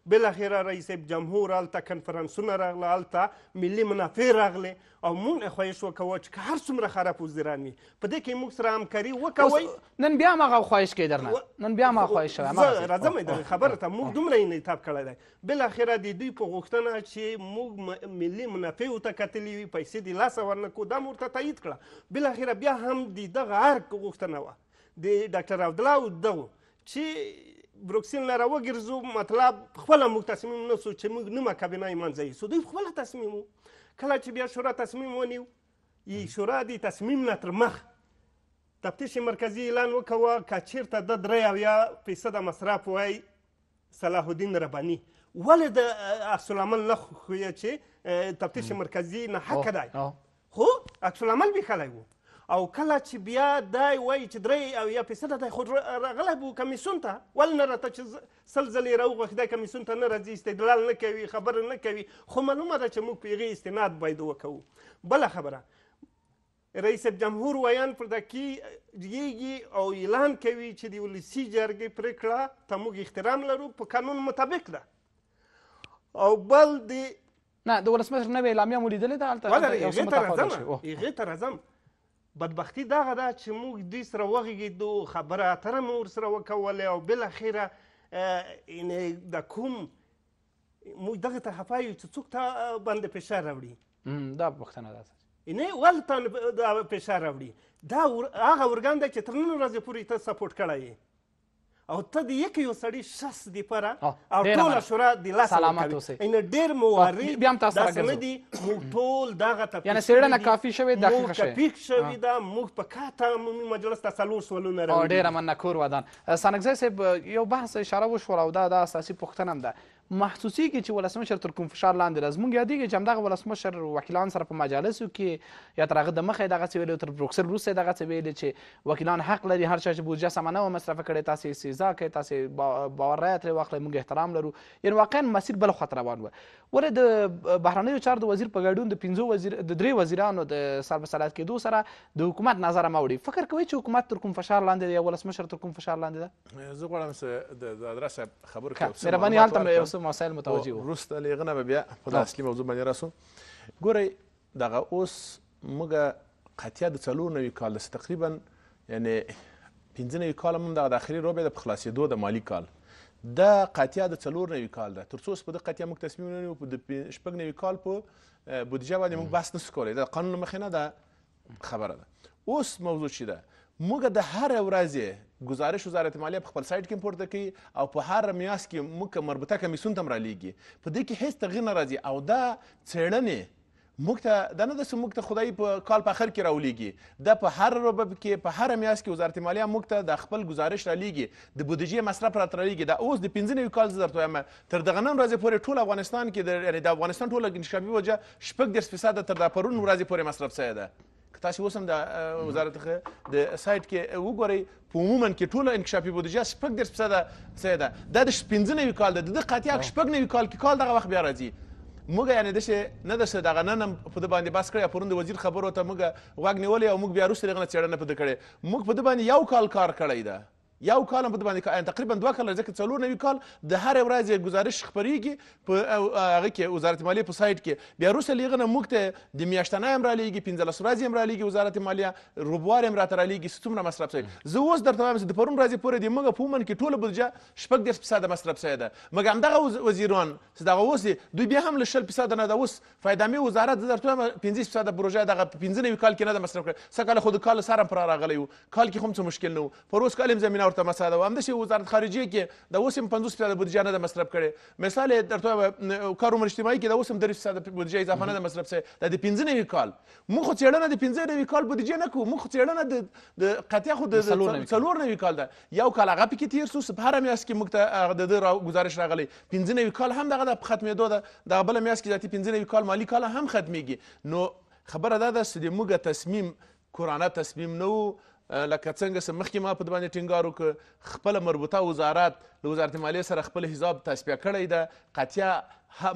بالاخره رئیس جمهور هلته کنفرانسونه راغله هلته ملي منافع راغلې او مونږ خواهش وکوه چې هر څومره خراب وزیران وي په دې کې موږ سره همکاري وکوئ نن بیا هماغه خواهش کوې درنه نن بیا هماغه خواهش شوی زه راځم دغې خبره ته موږ دومره انعطاف کړی دی بالاخره د دوی په غوښتنه چې موږ ملي منافعو ته کتلې وي پیسې د لاسه ورنکړو دا مې ورته تایید کړه بالاخره بیا هم د دغه ارګ غوښتنه وه د ډاکټر عبدالله دغو چې بروکسل نه راوګرځو مطلب خپله موږ تصمیم نه سو چې موږ نیمه کابینه یې منځه یوسو دوی خپله تصمیم کله چې بیا شورا تصمیم ونیو شورا د تصمیم نه تر مخ تفتیش مرکزي اعلان وکوه که چیرته د درې اویا فیصده مصرف وای صلاح الدین رباني ولې د عکس العمل نه خویه چې تفتیش مرکزي نه حق دی خو عکس العمل بیخلی و او کله چې بیا دای وایي چې درې او یا فیصده دی خو راغلی به کمیسیون ته ولې نه راته چې سل ځلې یې راوغوښت دی کمیسیون ته نه راځي استدلال نه کوي خبره نه کوي خو معلومه ده چې موږ په هغې استناد باید وکړو بله خبره رئیس جمهور ویان پر د کی یېږي او اعلان کوي چې د ولسی جرګې پریکړه ته موږ احترام لرو په قانون مطابق ده او بل د نه د ولسمشر نوې اعلامیه مو لیدلې ده هلته هغې ته راځم بدبختی دغه ده چې موږ دوی سره وغږېدو خبره اتره مو ورسره وکولې او بالاخره یعنې د کوم موږ دغه ته خفه یو چې څوک تا باندې فشار راوړي دا پوښتنه ده یعنې ولې تا دا فشار راوړي دا هغه ارګان دی چې تر نن ورځې پورې ته سپورټ کړی یې او ته د یک یو سړي شس دی پره او ټول شورا د لاس سلامت اوسئ ان ډیر مواري بیا هم تاسو راګرځو دي موږ ټول دغه ته یعنی سیړه نه کافي شوی دقیق شوی کافي شوی دا موږ په کاته عمومي مجلس ته سلور سولونه راوړي ډیر مننه کور ودان سانګزای صاحب یو بحث اشاره وشو او دا د اساسي پوښتنه ده محسوسیږي چې ولسمشر تر کوم فشار لاندې ده زموږ یادیږي چې همدغه ولسمشر وکیلان سره په مجالسو کې یا تر هغه دمخه یې دغه څه ویلي تر بروکسل وروسته یې دغه څه ویلي چې وکیلان حق لري هر چا چې بودجه سمه نه مصرفه کړې تاسې استیضا کوئ تاسې باور رایه ترې واخلئ موږ احترام لرو یعنې واقعا مسیر بل خواته روان و ولې د بهرنیو چارو د وزیر په ګډون د پنځو وزیر د درې وزیرانو د سر په صلاحیت کېدو سره د حکومت نظر مه وړي فکر کوئ چې حکومت تر کوم فشار لاندې دی یا ولسمشر تر کوم فشار لاندې ده زه غواړم چې د ادرس خبر کړم مهرباني هلته یو څه مسایل متوجه وو وروسته له هغه نه به بیا په د اصلي موضوع باندې راسو ګورئ دغه اوس موږ قطیا د څلور نوي کال داسې تقریبا یعنی پنځه نوي کال هم دغه د آخري ربع د په خلاصېدو د مالي کال دا قطیا د څلور نوي کال ده تر څو اوس په دې قطیا موږ تصمیم ونیو په د شپږ نوي کال په بودیجه باندې موږ بحث نسو کولی دا قانون مخې نه ده خبره ده اوس موضوع چې ده موږ د هر ورځې گزارش وزارت مالیه په خپل سایت کې پورته کوي او په هر میاس کې موږ مربوطه کمیسیون ته رالیږي په دې کې هیڅ تغییر نه راځي او دا څېړنې موږ ته دا نه ده چې موږ ته خدای په کال په اخر کې راولیږي دا په هر ربب کې په هر میاس کې وزارت مالیه موږ ته د خپل گزارش رالیږي د بودیجې مصرف راته رالیږي دا اوس د پنځه نوي کال زه درته وایم تر دغه نن ورځې پورې ټول افغانستان کې د یعنې د افغانستان ټوله انکشافي وجه شپږ دېرش فیصده تر دا پرون ورځې پورې مصرف سوی ده تاسو اوس هم د وزارت د سایت کې وګورئ په عموما کې ټوله انکشافي بودیجه شپږ دېرش فیصده ده دا د پنځه نوي کال ده د ده قاطع شپږ نوي کال کې کال دغه وخت بیا راځي موږ یعنې داسې نه داسې دغه نن هم په ده باندې بس کړی پرون د وزیر خبرو ته موږ غوږ نیولی او موږ بیا وروسته دغه نه څېړنه په ده کړې موږ په ده باندې یو کال کار کړی ده یو کال هم په باندې تقریبا دوه کاله ځکه څلور نوي کال د هر ورځ گزارش خبريږي په هغه کې وزارت مالیه په سایت کې بیا روسه لیغه نه موږ ته د میاشتنه هم را لیږي 15 ورځې هم را لیږي وزارت مالیه روبوار هم راته را لیږي څومره مصرف شوی زه اوس درته وایم د پرون ورځې پورې د موږ په ومن کې ټوله بودجه شپږ دېرش فیصده مصرف شوی ده مګر همدغه وزیران چې دغه اوس دوی بیا هم له شل فیصده نه ده اوس فایدامي وزارت زه درته وایم پنځه فیصده پروژه دغه پنځه نوي کال کې نه ده مصرف کړې سږ کال خو د کال سره هم پر راغلی و کال کې خو څه مشکل نه و پر اوس کال هم زمینه ورته مساله و همداسې وزارت خارجه کې د اوس هم پنځوس فیصده بودجه نه ده مصرف کړې مثال یې درته وایم کار عمر اجتماعي کې د اوس هم درې فیصده بودجه اضافه نه ده مصرف شوې دا د پنځه نوي کال موږ خو څېړنه د پنځه نوي کال بودجه نه کوو موږ خو څېړنه د قطعا خو د څلور نوي کال ده یو کال هغه پکې تیر سو هره میاشت کې موږ ته د ده ګزارش راغلی پنځه نوي کال هم دغه د ختمېدو ده دغه بله میاشت کې ذاتي پنځه نوي کال مالي کال هم ختمېږي نو خبره دا ده چې موږ تصمیم کورانه تصمیم نه لکه څنګه چې مخکې ما په ده باندې ټینګار وکړ خپله مربوطه وزارات له وزارت مالیې سره خپل حساب تصفیه کړی ده قطیا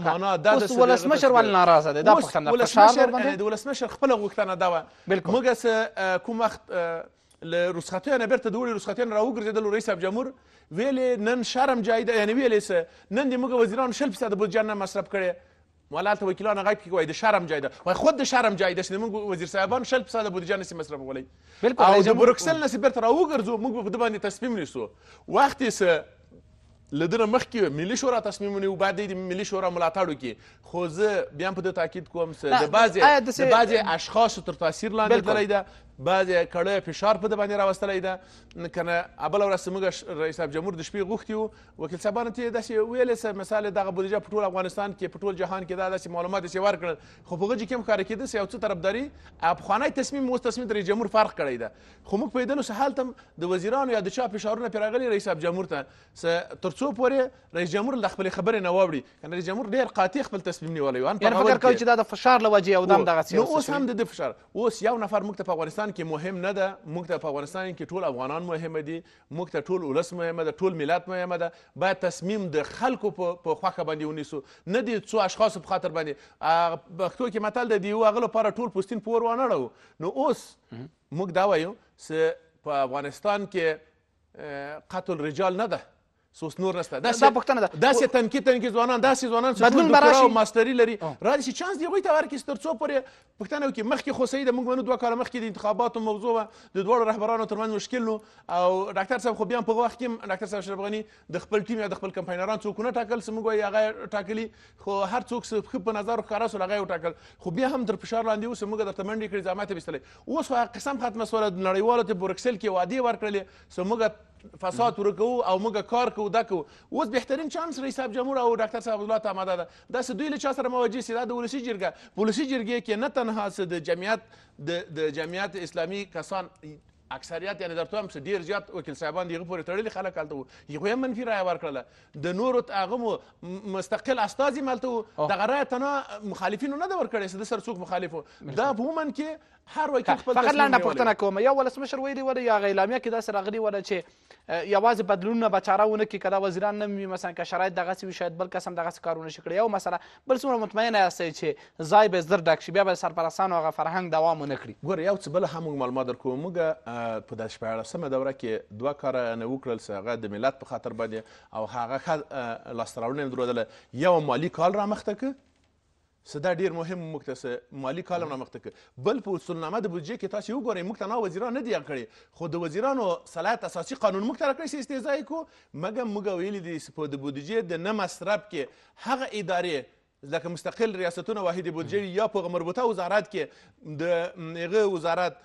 معنا دا اوس ولسمشر ولې ناراضه دی دا پوښتنه ولسمشر د ولسمشر خپله غوښتنه دا وه موږ چې کوم وخت له رسختیانه بیرته د وړې رسختیانه راوګرځېدل رئیس صاحب جمهور ویلې نن شرم جای ده یعنې ویلې څه نن دې موږ وزیرانو شل فیصده بودجه نه مصرف کړې مالا ته وکیلان غیب کې وای د شرم جای ده وای خود د شرم جای ده چې موږ وزیر صاحبان شل په ساده بودیجه نسی مصرفولی بالکل او د بروکسل نسی بیرته راوګرځو موږ په باندې تصمیم نیسو وخت یې لدنه مخکې ملي شورا تصمیم ونیو بعد د ملي شورا ملاتړ وکړي خو زه بیا هم په ده تاکید کوم چې د بعضې د بعضې اشخاصو تر تاثیر لاندې دلی ده بعضې کړی فشار په ده باندې راوستلی ده که نه بله ورځ زموږ رئیس جمهور د شپې غوښتي وو وکیل صاحبانو ته یې داسې ویلې څه مثال دغه بودیجه په ټول افغانستان کې په ټول جهان کې دا داسې معلومات یې ورکړل خو په غجې کې هم ښکاره کېده چې یو څه طرفداري پخوانی تصمیم اوس تصمیم د رئیس جمهور فرق کړی ده خو موږ پوهېدلو څه هلته هم د وزیرانو یا د چا فشارونه پرې راغلي رئیس جمهور ته تر څو پورې رئیس جمهور له خپلې خبرې نه واوړي که نه رئیس جمهور ډېر قاطع خپل تصمیم نیولی و فکر کوي چې دا د فشار له وجې یو دم دغسې اوس هم د ده فشار اوس یو نفر موږ ته په افغانستان افغانستان کې مهم نه ده موږ ته په افغانستان کې ټول افغانان مهم دي موږ ته ټول ولس مهم ده ټول ملت مهم ده باید تصمیم د خلکو په خوښه باندې ونیسو نه دي څو اشخاصو په خاطر باندې پښتو کې متل د دیو هغه لپاره ټول پوستین پور وانړو نو اوس موږ دا وایو چې په افغانستان کې قتل رجال نه ده سوس نور نشته دا دا پښتنه ده داسې تنکي تنکي ځوانان داسې ځوانان چې دکترا او ماستري لري را دي چانس دی غوي ته ورکړي تر څو پورې پښتنه وکړي مخکې خو سید موږ منو دوه کاله مخکې د انتخاباتو موضوع وه د دواړو رهبرانو ترمنځ مشکل نو او ډاکټر صاحب خو بیا په وخت کې ډاکټر صاحب اشرف غني د خپل ټیم یا د خپل کمپاینران څوک نه ټاکل سم وایي هغه ټاکلي خو هر څوک څه په نظر ښکارا سره هغه ټاکل خو بیا هم در فشار لاندې اوس موږ درته منډې کړې زعامت یې بیستلې اوس هغه قسم ختمه سوله د نړیوالو ته برکسل کې وعدې ورکړلې سو موږ فساد ورکو او موږ کار کوو دا کوو اوس بهترین چانس رئیس صاحب جمهور او ډاکټر صاحب الله تعمده ده داسې دوی له چا سره مواجه سي دا د ولسي جرګه په ولسي جرګې کې نه تنها څه د جمعیت د د جمعیت اسلامي کسان اکثریت یعنی درته هم ډیر زیات وکیل صاحبان دغه پورې تړلي خلک هلته وو هغوی هم منفي رایه ورکړله د نورو هغه مو مستقل استازي هم هلته وو دغه رایه تنها مخالفینو نه ده ورکړې چې د سره څوک مخالف وو دا په عموما کې هر وکیل خپل فقط لنډه پوښتنه کوم یو ولسمشر ویلي وه یا هغه اعلامیه کې داسې راغلي وه چې یوازې بدلونونه به چاره ونه کړي که دا وزیران نه وي مثلا که شرایط دغسې وي شاید بل کس هم دغسې کار ونه شي کړی یو مسله بل څومره مطمئنه یاستئ چې ځای به زر ډک شي بیا به د سرپرستانو هغه فرهنګ دوام ونه کړي ګوره یو څه بله هم موږ معلومات درکوو موږ په داسې شپاړسمه دوره کې دوه کاره نه وکړل چې هغه د ملت په خاطر باندې او هغه ښه لاسته راوړنه یې درلودله یو مالي کال رامخته که څه دا ډیر مهم موږ ته مالی کالم رامخته کړ بل په اصولنامه د بودجې کې تاسو وګورئ موږ ته نه وزیران نه دي کړي خو د وزیرانو صلاحیت اساسي قانون موږ ته راکړی چې استهزای کو مګر موږ ویلي دي په د بودجې د نه مصرف کې هغه ادارې لکه مستقل ریاستونه واحد بودجه یا په مربوطه وزارت کې د هغه وزارت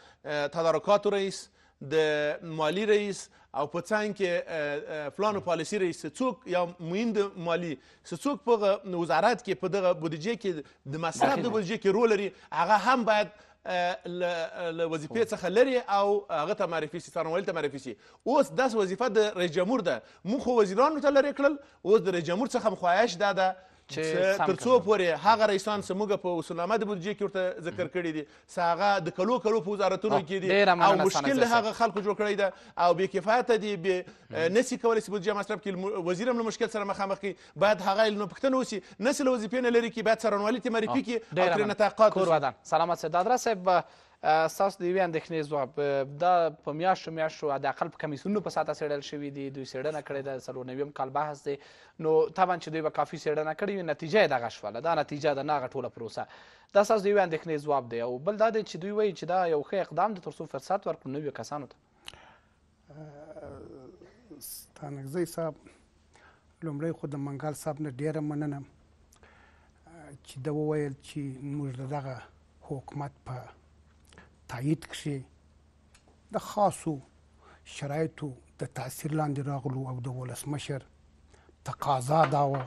تدارکات رئیس د مالی رئیس او په څنګ کې فلانو پالیسی رئیس څوک یا مهم د مالی څوک په وزارت کې په دغه بودیجه کې د مصرف د بودیجه کې رول لري هغه هم باید له وظیفې څخه لري او هغه ته معرفي شي څارنوالي ته معرفي شي اوس داس وظیفه د رئیس جمهور ده موږ خو وزیرانو ته لرې کړل اوس د رئیس جمهور څخه هم خواهش دا ده چې ترڅو پورې هغه رئیسان چې موږ په اصولنامه د بودیجې کې ورته ذکر کړي دي چې هغه د کلو کلو په وزارتونو کې دي او مشکل د هغه خلکو جوړ کړی ده او بې کفایته دي بې نسي کولی چې بودیجه مصرف کړي وزیر هم له مشکل سره مخامخ کوي باید هغه یې نه پوښتنه وشي نه چې له وظیفې نه لرې کړي باید څارنوالي ته معرفي کړي او ترې نه تحقیقات وشي سلامت سید دادرا صاحب ساس د یوې اندېښنې ځواب دا په میاشتو میاشتو د اقل په کمیسیونو په ساته څېړل شوي دي دوی څېړنه کړې ده څلور نویم کال بحث دی نو طبعا چې دوی به کافي څېړنه کړې وي نتیجه یې دغه شوله دا نتیجه ده نه هغه ټوله پروسه دا ساس د یوې اندېښنې ځواب دی او بل دا دی چې دوی وایي چې دا یو ښه اقدام دی تر څو فرصت ورکړو نویو کسانو ته ستانکزی صاحب لومړی خو د منګال صاحب نه ډیره مننه چې ده وویل چې موږ د دغه حکومت په تایید کړي د خاصو شرایطو د تاثیر لاندې راغلو او د ولسمشر تقاضا دا و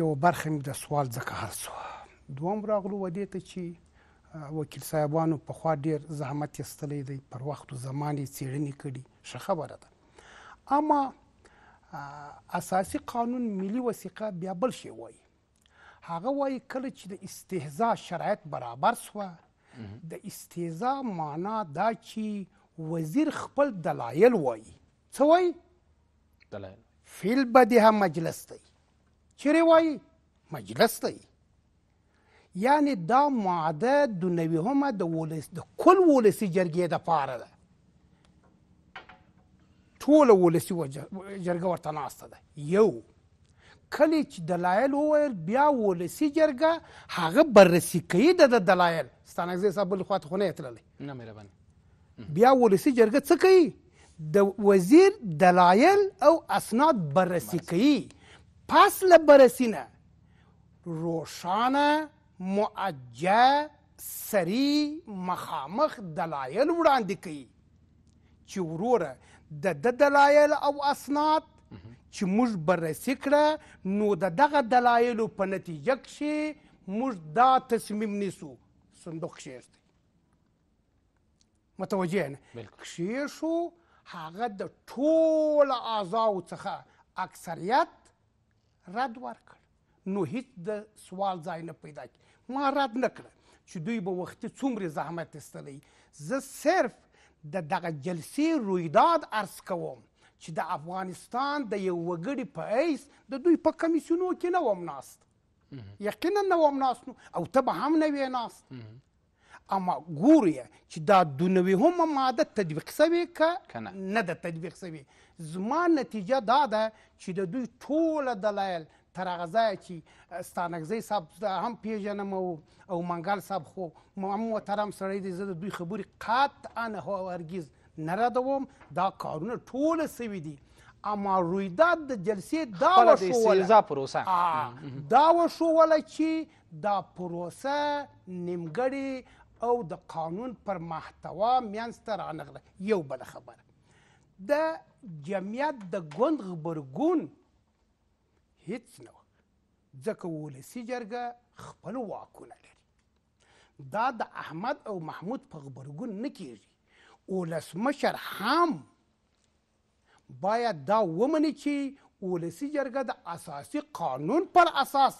یو برخه د سوال ځکه هر څو دوم راغلو و دې ته چې وکیل صاحبانو په خوا ډیر زحمت یې ستلې دی پر وخت او زمان یې څېړنې کړي ښه خبره ده اما اساسي قانون ملي وثیقه بیا بل شی وایي هغه وایي کله چې د استهزا شرایط برابر سوه د استهزا معنا دا چې وزیر خپل دلایل وایي څه وایي دلایل فی البدیه مجلس دی چیرې وایي مجلس دی یعنی دا معده د نویهمه د ولس د کل ولسی جرګې د پاره ده ټوله ولسی جرګه ورته ناسته ده یو کلی چې دلایل وویل بیا ولسي جرګه هغه بررسي کوي د دلایل ستانکزی صاحب بل خواته خو نه تللی نه مهرباني بیا ولسي جرګه څه کوي د وزیر دلایل او اسناد بررسي کوي پس له بررسینه روشانه معجه سری مخامخ دلایل وړاندې کوي چې وروره د د دلایل او اسناد چې موږ بررسي کړه نو د دغه دلایلو په نتیجه کې موږ دا تصمیم نیسو صندوق کښېږدئ متوجه نه کښېښو هغه د ټوله اعضاو څخه اکثریت رد ورکړ نو هیڅ د سوال ځای نه پیدا کی ما رد نه کړ چې دوی به وختي څومره زحمت استلی زه صرف د دغه جلسې رویداد عرض کوم چې د افغانستان د یو وګړي په حیث د دوی په کمیسیونو کې نه وم ناست یقینا نه وم ناست او ته به هم نه وې ناست اما ګوري چې دا دونویمه ماده تطبیق سوې که نه ده تطبیق سوې زما نتیجه دا ده چې د دوی ټوله دلایل تر هغه ځایه چې ستانکزی صاحب هم پیژنم او او منګل صاحب خو محترم سړی دی زه د دوی خبرې قطعا هرګز نه ردوم دا کارونه ټول سوي دي اما رویداد د جلسې دا وښوله پروسه دا وښوله چې دا پروسه نیمګړې او د قانون پر محتوا میانسته رانغله یو بل خبره د جمعیت د ګوند غبرګون هیڅ نه ځکه ولسی جرګه خپل واکونه لري دا د احمد او محمود په غبرګون نه کیږي ولسمشر هم باید دا ومني چې ولسی جرګه د اساسي قانون پر اساس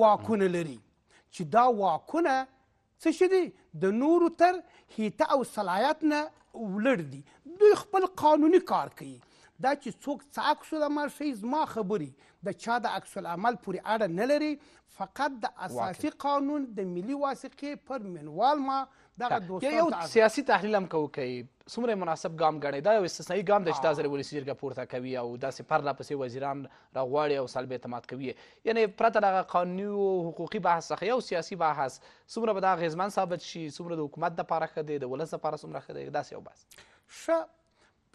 واکونه لري چې دا واکونه څه شي دي د نورو تر هیته او صلاحیت نه ولړ دي دوی خپل قانوني کار کوي دا چې څوک څه عکس العمل ښیي زما خبرې د چا د عکس العمل پورې اړه نه لري فقط د اساسي قانون د ملي واثقې پر منوال ما دغه دوستان یو سیاسي تحلیل هم کوو کوي څومره مناسب ګام ګڼئ دا یو استثنایي ګام دی چې دا ځل ولسي جرګه پورته کوي او داسې پرله پسې وزیران راغواړي او سلب اعتماد کوي یعنی پرته له هغه قانوني او حقوقي بحث څخه یو سیاسي بحث څومره به دا اغېزمن ثابت شي څومره د حکومت دپاره ښه دی د ولس دپاره څومره ښه دی داسې یو بحث ښه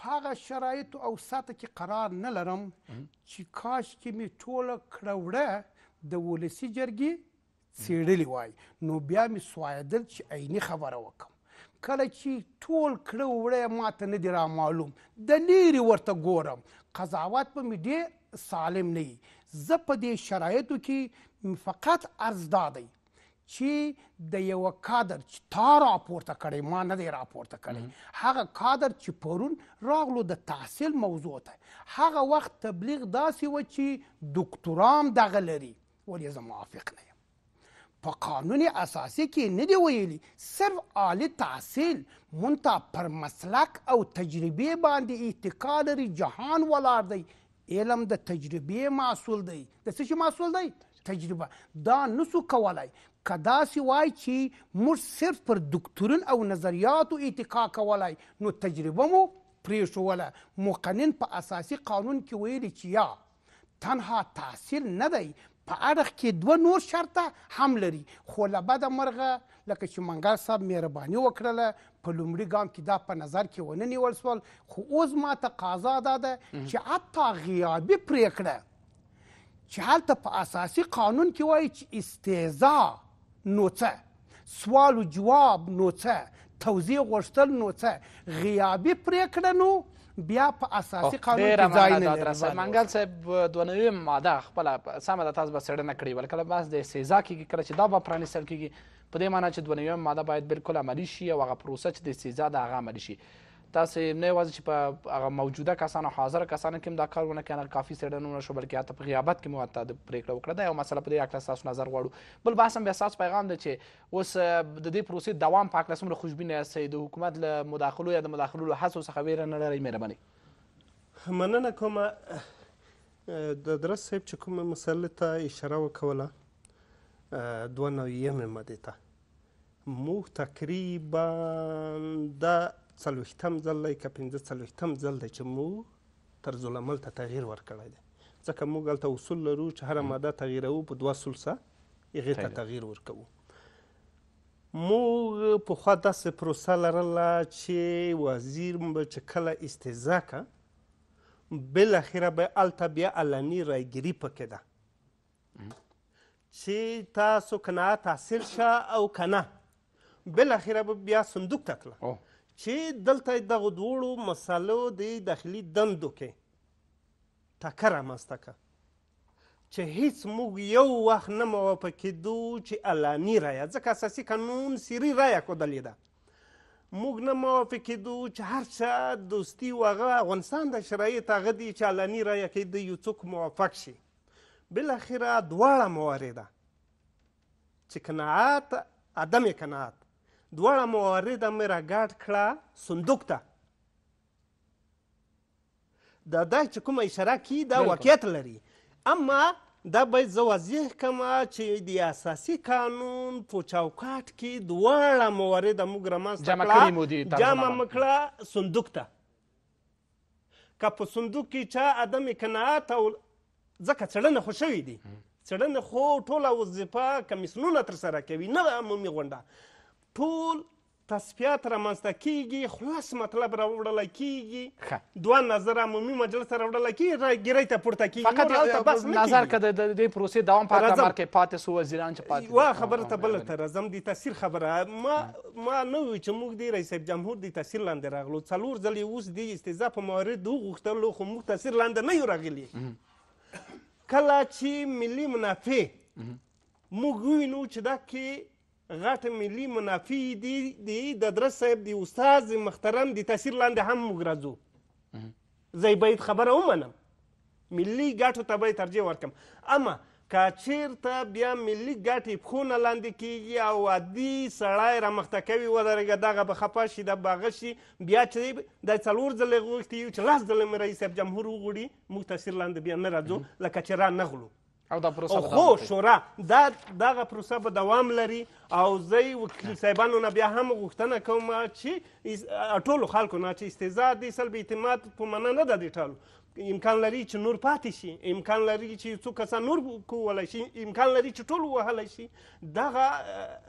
په هغه شرایطو او ساته کې قرار نه لرم چې کاش کې مې ټوله کړه د ولسي جرګې څېړلې وای نو بیا مې سوایدل چې عیني خبره وکړم کله چې ټول کړه وړه ماته نه دی را معلوم د لیرې ورته ګورم قضاوت په مې ډېر سالم نه وي زه په دې شرایطو کې فقط عرض دا دی چې د یو کادر چې تا راپورته کړی ما نه دی راپورته کړی هغه کادر چې پرون راغلو د تحصیل موضوع ته هغه وخت تبلیغ داسې و چې دکتورام دغه لري ولې زه موافق نه په قانون اساسي کې نه دی ویلي صرف عالی تحصیل مونتا پر مسلک او تجربه باندې اتکا لري جهان ولار دی علم د تجربه محصول دی د څه شي محصول دی تجربه دا نسو کولای کدا سی وای چې موږ صرف پر دکتورن او نظریاتو اتکا کولای نو تجربه مو پریښوله مقنن په اساسي قانون کې ویلي چې یا تنها تحصیل نه دی په اړخ کې دوه نور شرطه هم لري خو له بده مرغه لکه چې منګل صاحب مهرباني وکړله په لومړي ګام کې دا په نظر کې ونه نیول سول خو اوس ما تقاضا دا ده چې حتی غیابي پرېکړه چې هلته په اساسي قانون کې وایي چې استعزا نو څه سوال و جواب نو څه توضیح غوښتل نو څه غیابي پرېکړه نو بیا په اساسي قانون کې ځای نه لري منګل صاحب دوه نوې ماده خپله سمه ده تاسو به څېړنه کړې وله کله بحث د استیضا کېږي کله چې دا به پرانیستل کېږي په دې معنی چې دوه نوې ماده باید بالکل عملي شي او هغه پروسه چې د استیضا ده هغه عملي شي تاسې نه یوازې چې په هغه موجوده کسانو حاضر کسانو کې هم دا کار ونه کړي کافي څېړنه ونه شو بلکې حتی په غیابت کې مو حتی پرېکړه وکړه دا یو مسله په دې هکله ستاسو نظر غواړو بل بحث هم بیا ستاسو پیغام دی چې اوس د دې پروسې دوام په هکله څومره خوشبینه یاست د حکومت له مداخلو یا د مداخلو له هڅو څخه ویره نه لرئ مهرباني مننه کومه د درس صاحب چې کومه مسله ته اشاره وکوله دوه نویمې مادې ته موږ تقریبا دا څلوېښتم ځل دی که پنځه څلوېښتم ځل دی چې موږ طرزالعمل ته تغییر ورکړی دی ځکه موږ هلته اصول لرو چې هره ماده تغییروو په دوه سلسه هغې ته تغییر ورکوو موږ پخوا داسې پروسه لرله چې وزیر به چې کله استضا که بالاخره به هلته بیا علني رایګیري پکې ده چې تاسو قناعت حاصل شه او که نه بالاخره به بیا صندوق ته تله چې دلته دغه دواړو مسلو د داخلي دندو کې ټکر رامنځته که چې هیڅ موږ یو وخت نه موافق کېدو چې علاني رایه ځکه اساسي قانون سري رایه ښودلې ده موږ نه موافق کېدو چې هر څه دوستي و هغه افغانستان د شرایط هغه دي چې علاني رایه کې د یو څوک موافق شي بالاخره دواړه موارده چې قناعت عدم قناعت دواړه موارده مې راګډ کړه صندوق ته دا دا چې کومه اشاره کی دا واقعیت لري اما دا باید زه واضح کړم چې د اساسي قانون په چوکاټ کې دواړه موارد موږ رامنځته کړه جمع مې کړه صندوق ته که په صندوق کې چا عدم قناعت او ځکه څېړنه خو شوې دي څېړنه خو ټوله وظیفه کمیسیونونه ترسره کوي نه عمومي غونډه ټول تصفیات رامنځته کیږي خلاص مطلب راوړل کیږي دوه نظر عمومي مجلس راوړل کیږي راګیرې ته پورته کیږي فقط بس نظر کده د دې پروسې دوام په اعتبار کې پاتې سو وزیران چې پاتې وا خبره ته بل ته رزم دي تاثیر خبره ما ما نو چې موږ دی رئیس جمهور دی تاثیر لاندې راغلو څلور ځلې اوس دی استزا په مورد غوښتلو خو موږ تاثیر لاندې نه یو راغلي کله چې ملي منافع موږ وینو چې دا کې غټ ملي منافع دي دي د درس صاحب دی استاد محترم دی تاثیر لاندې هم موږ راځو زه باید خبره ومنم ملي ګټو ته به ترجیح ورکم اما که چیرته بیا ملي ګټې پښونه لاندې کیږي او عادي سړی رامخته کوي ودرېږه دغه به خفه شي دا به هغه شي بیا چې دا څلور ځلې غوښتي یو چې لس ځلې مې رئیس صاحب جمهور وغوړي موږ تاثیر لاندې بیا نه راځو لکه چې را نغلو او دا پروسه خو شورا دا دغه پروسه به دوام لري او زه وکیل صاحبانو نه بیا هم غوښتنه کوم چې ټولو خلکو نه چې استیضاح دی سلب اعتماد په معنا نه ده د ټالو امکان لري چې نور پاتې شي امکان لري چې څو کسان نور کولی شي امکان لري چې ټول وهلی شي دغه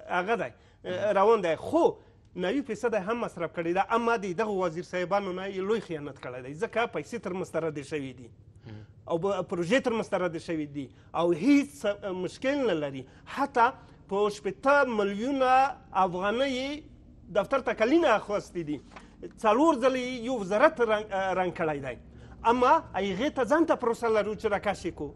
هغه دی روان دی خو نوي پیسې د هم مصرف کړې ده اما د دغه وزیر صاحبانو نه یې لوی خیانت کړی دی ځکه پیسې تر مستردې شوي دي او پروژې تر مسترد شوي دي او هیڅ مشکل نه لري حتی په شپېته میلیونه افغانۍ دفتر ته کلینه اخیستې دي څلور ځلې یو وزارت رنګ, رنگ کړی دی اما هغې ته ځان ته پروسه لرو چې راکش کو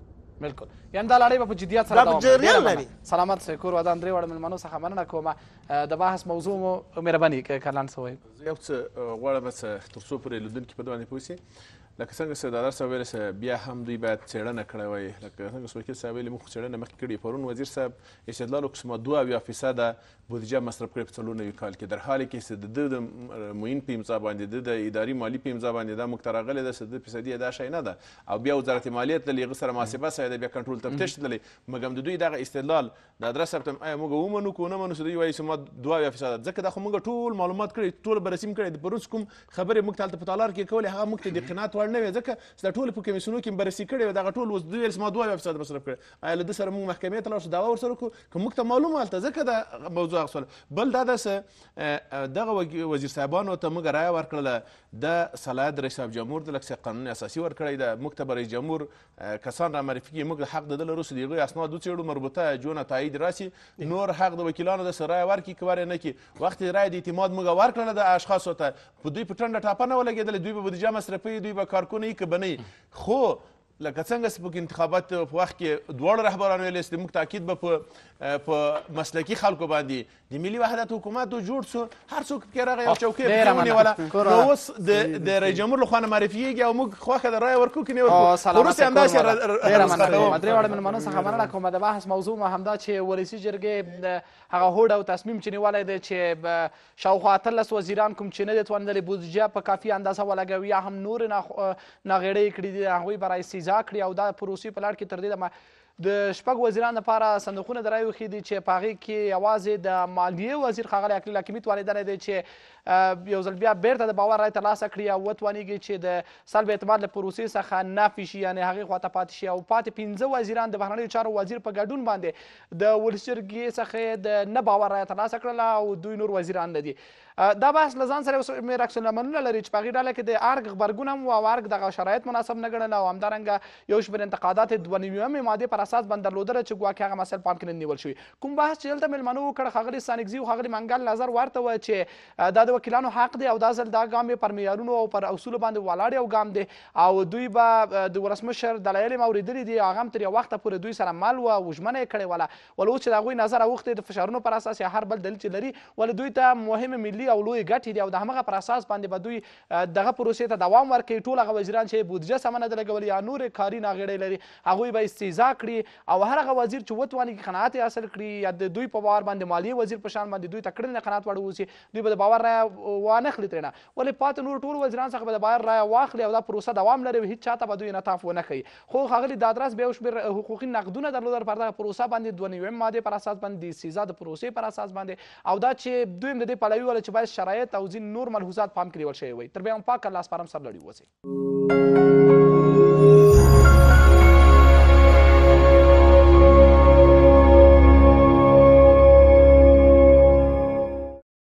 بلکل یعنې دا لړۍ به په جدیت سره دوام لري سلامت سئ کور ودان درې واړه مېلمنو څخه مننه کوم د بحث موضوع مو مهرباني که کلان څه وایي یو څه غواړم چې تر څو پورې لیدونکي په دوه باندې پوه لکه څنګه سردادار صاحب ویلی صاحب بیا هم دوی باید څېړنه کړې وای لکه څنګه سپکیل صاحب ویلي موږ څېړنه مخکې کړې پرون وزیر صاحب استدلال وکړ چې ما دوه اویا فیصده بودیجه مصرف کړې په څلور نوي کال کې در حال کې چې د ده د معین په امضا باندې د اداري مالی په امضا باندې دا موږ ته راغلی ده چې د فیصدي دا شی نه ده او بیا وزارت مالیه تللی هغه سره محاسبه سوی ده بیا کنټرول تفتیش تللی مګم د دوی دغه استدلال د ادرس صاحب ته آیا موږ ومنو که ونه منو چې دوی وایي چې ما دوه اویا فیصده ځکه دا خو موږ ټول معلومات کړي ټول برسیم کړی د پرون کوم خبرې موږ ته هلته په تالار کې کولې هغه موږ ته د قناعت وړ نه وې ځکه چې دا ټول په کمیسیونو کې بررسي کړې وې دغه ټول اوس دوی ویل ما دوه اویا فیصده مصرف کړی آیا له ده سره موږ محکمې ته لاړ شو دعوه ورسره وکړو که موږ ته معلومه هلته ځکه دا موضوع اخیستله بل دا داسې دغه وزیر صاحبانو ته موږ رایه ورکړله د صلاحیت رئیس صاحب جمهور د لکه قانون اساسي ورکړی ده موږ ته به رئیس جمهور کسان را معرفي کړي موږ د حق د ده لروسو د هغوی اسناد وڅېړو مربوطه جونه تایید راسي نور حق د وکیلانو د سره رایه ورکړي که ور یې نه کړي وخت یې رایه د اعتماد موږ ورکړله د اشخاصو ته دوی په ټنډه ټاپه نه ولګېدلې دوی به بودجه مصرفوي دوی به کارکونه ای که بنی خو لکه څنګه چې په انتخابات په وخت کې دواړه رهبرانو ویلی چې موږ تاکید به په په مسلکي خلکو باندې د ملي وحدت حکومت جوړ شو هر څوک پکې راغی یو چوکۍ ونیوله اوس د د رئیس جمهور له خوا نه معرفیږي او موږ خوښه د رایه ورکو که نه ورکو وروسته همداسې ډېره مننه درې واړه مېلمانو څخه مننه کوم د بحث موضوع مو همدا چې ولسي جرګې هغه هوډ او تصمیم چې نیولی دی چې شاوخوا اتلس وزیران کوم چې نه دي توانیدلې بودجه په کافي اندازه ولګوي یا هم نورې ناغېړۍ کړي دي هغوی برای سیزن ارجا کړي او دا پروسې په لړ کې تر دې د د شپږ وزیرانو لپاره صندوقونه درایو خې دي چې په هغې کې یوازې د مالیې وزیر ښاغلی اقلیل حکیمي توانېدلی دی چې یو ځل بیا بیرته د باور رای ترلاسه کړي او وتوانېږي چې د سلب اعتماد له پروسې څخه نافي شي یعنې هغې خواته پاتې شي او پاتې پنځه وزیران د بهرنیو چارو وزیر په ګډون باندې د ولسجرګې څخه د نه باور رایه ترلاسه کړله او دوی نور وزیران نه دي دا بحث لزان سره مې راکسل منل لري چې په غیډاله کې د ارګ خبرګون هم او ارګ دغه شرایط مناسب نه ګڼل او همدارنګه یو شمېر انتقادات د ونیومې ماده پر اساس بندرلودل چې ګوا کې هغه مسل پام کې نیول شوی کوم بحث چې دلته ملمنو کړ خغلی سانګزي او خغلی منګل نظر ورته و چې دا د وکیلانو حق دی او دا ځل دا ګام پر معیارونو او پر اصول باندې ولاړ یو ګام دی او دوی به د ورسمشر دلایل موریدلې دي هغه تر یو وخت پورې دوی سره مال و او ژمنه کړې ولا ولو چې دا غوي نظر اوخته د فشارونو پر اساس هر بل دلیل چې لري ول دوی ته مهمه ملي مالي او لوی ګټې دي او د همغه پر اساس باندې به دوی دغه پروسې ته دوام ورکوي ټول هغه وزیران چې بودجه سمه نه ده لګولې یا نورې کاري ناغېړۍ لري هغوی به استیضا کړي او هر هغه وزیر چې وتوانېږي قناعت یې حاصل کړي یا د دوی په باور باندې مالیې وزیر په شان باندې دوی ته کړنې قناعت وړ اوسي دوی به د باور رایه وانخلي ترېنه ولې پاتې نور ټول وزیران څخه به د باور رایه واخلي او دا پروسه دوام لري او هېڅ چا ته به دوی انعطاف ونه ښیي خو ښاغلي دادراس بیا یو شمېر حقوقي نقدونه درلودل پر دغه پروسه باندې دوه نویم مادې پر اساس باندې د سیزا د پروسې پر اساس باندې او دا چې دوی هم د دې پلوي ول چې چې باید شرایط او ځین نور ملحوظات په هم کې نیول شوي وي تر بیا هم پاک الله سپارم سر لړی ووځئ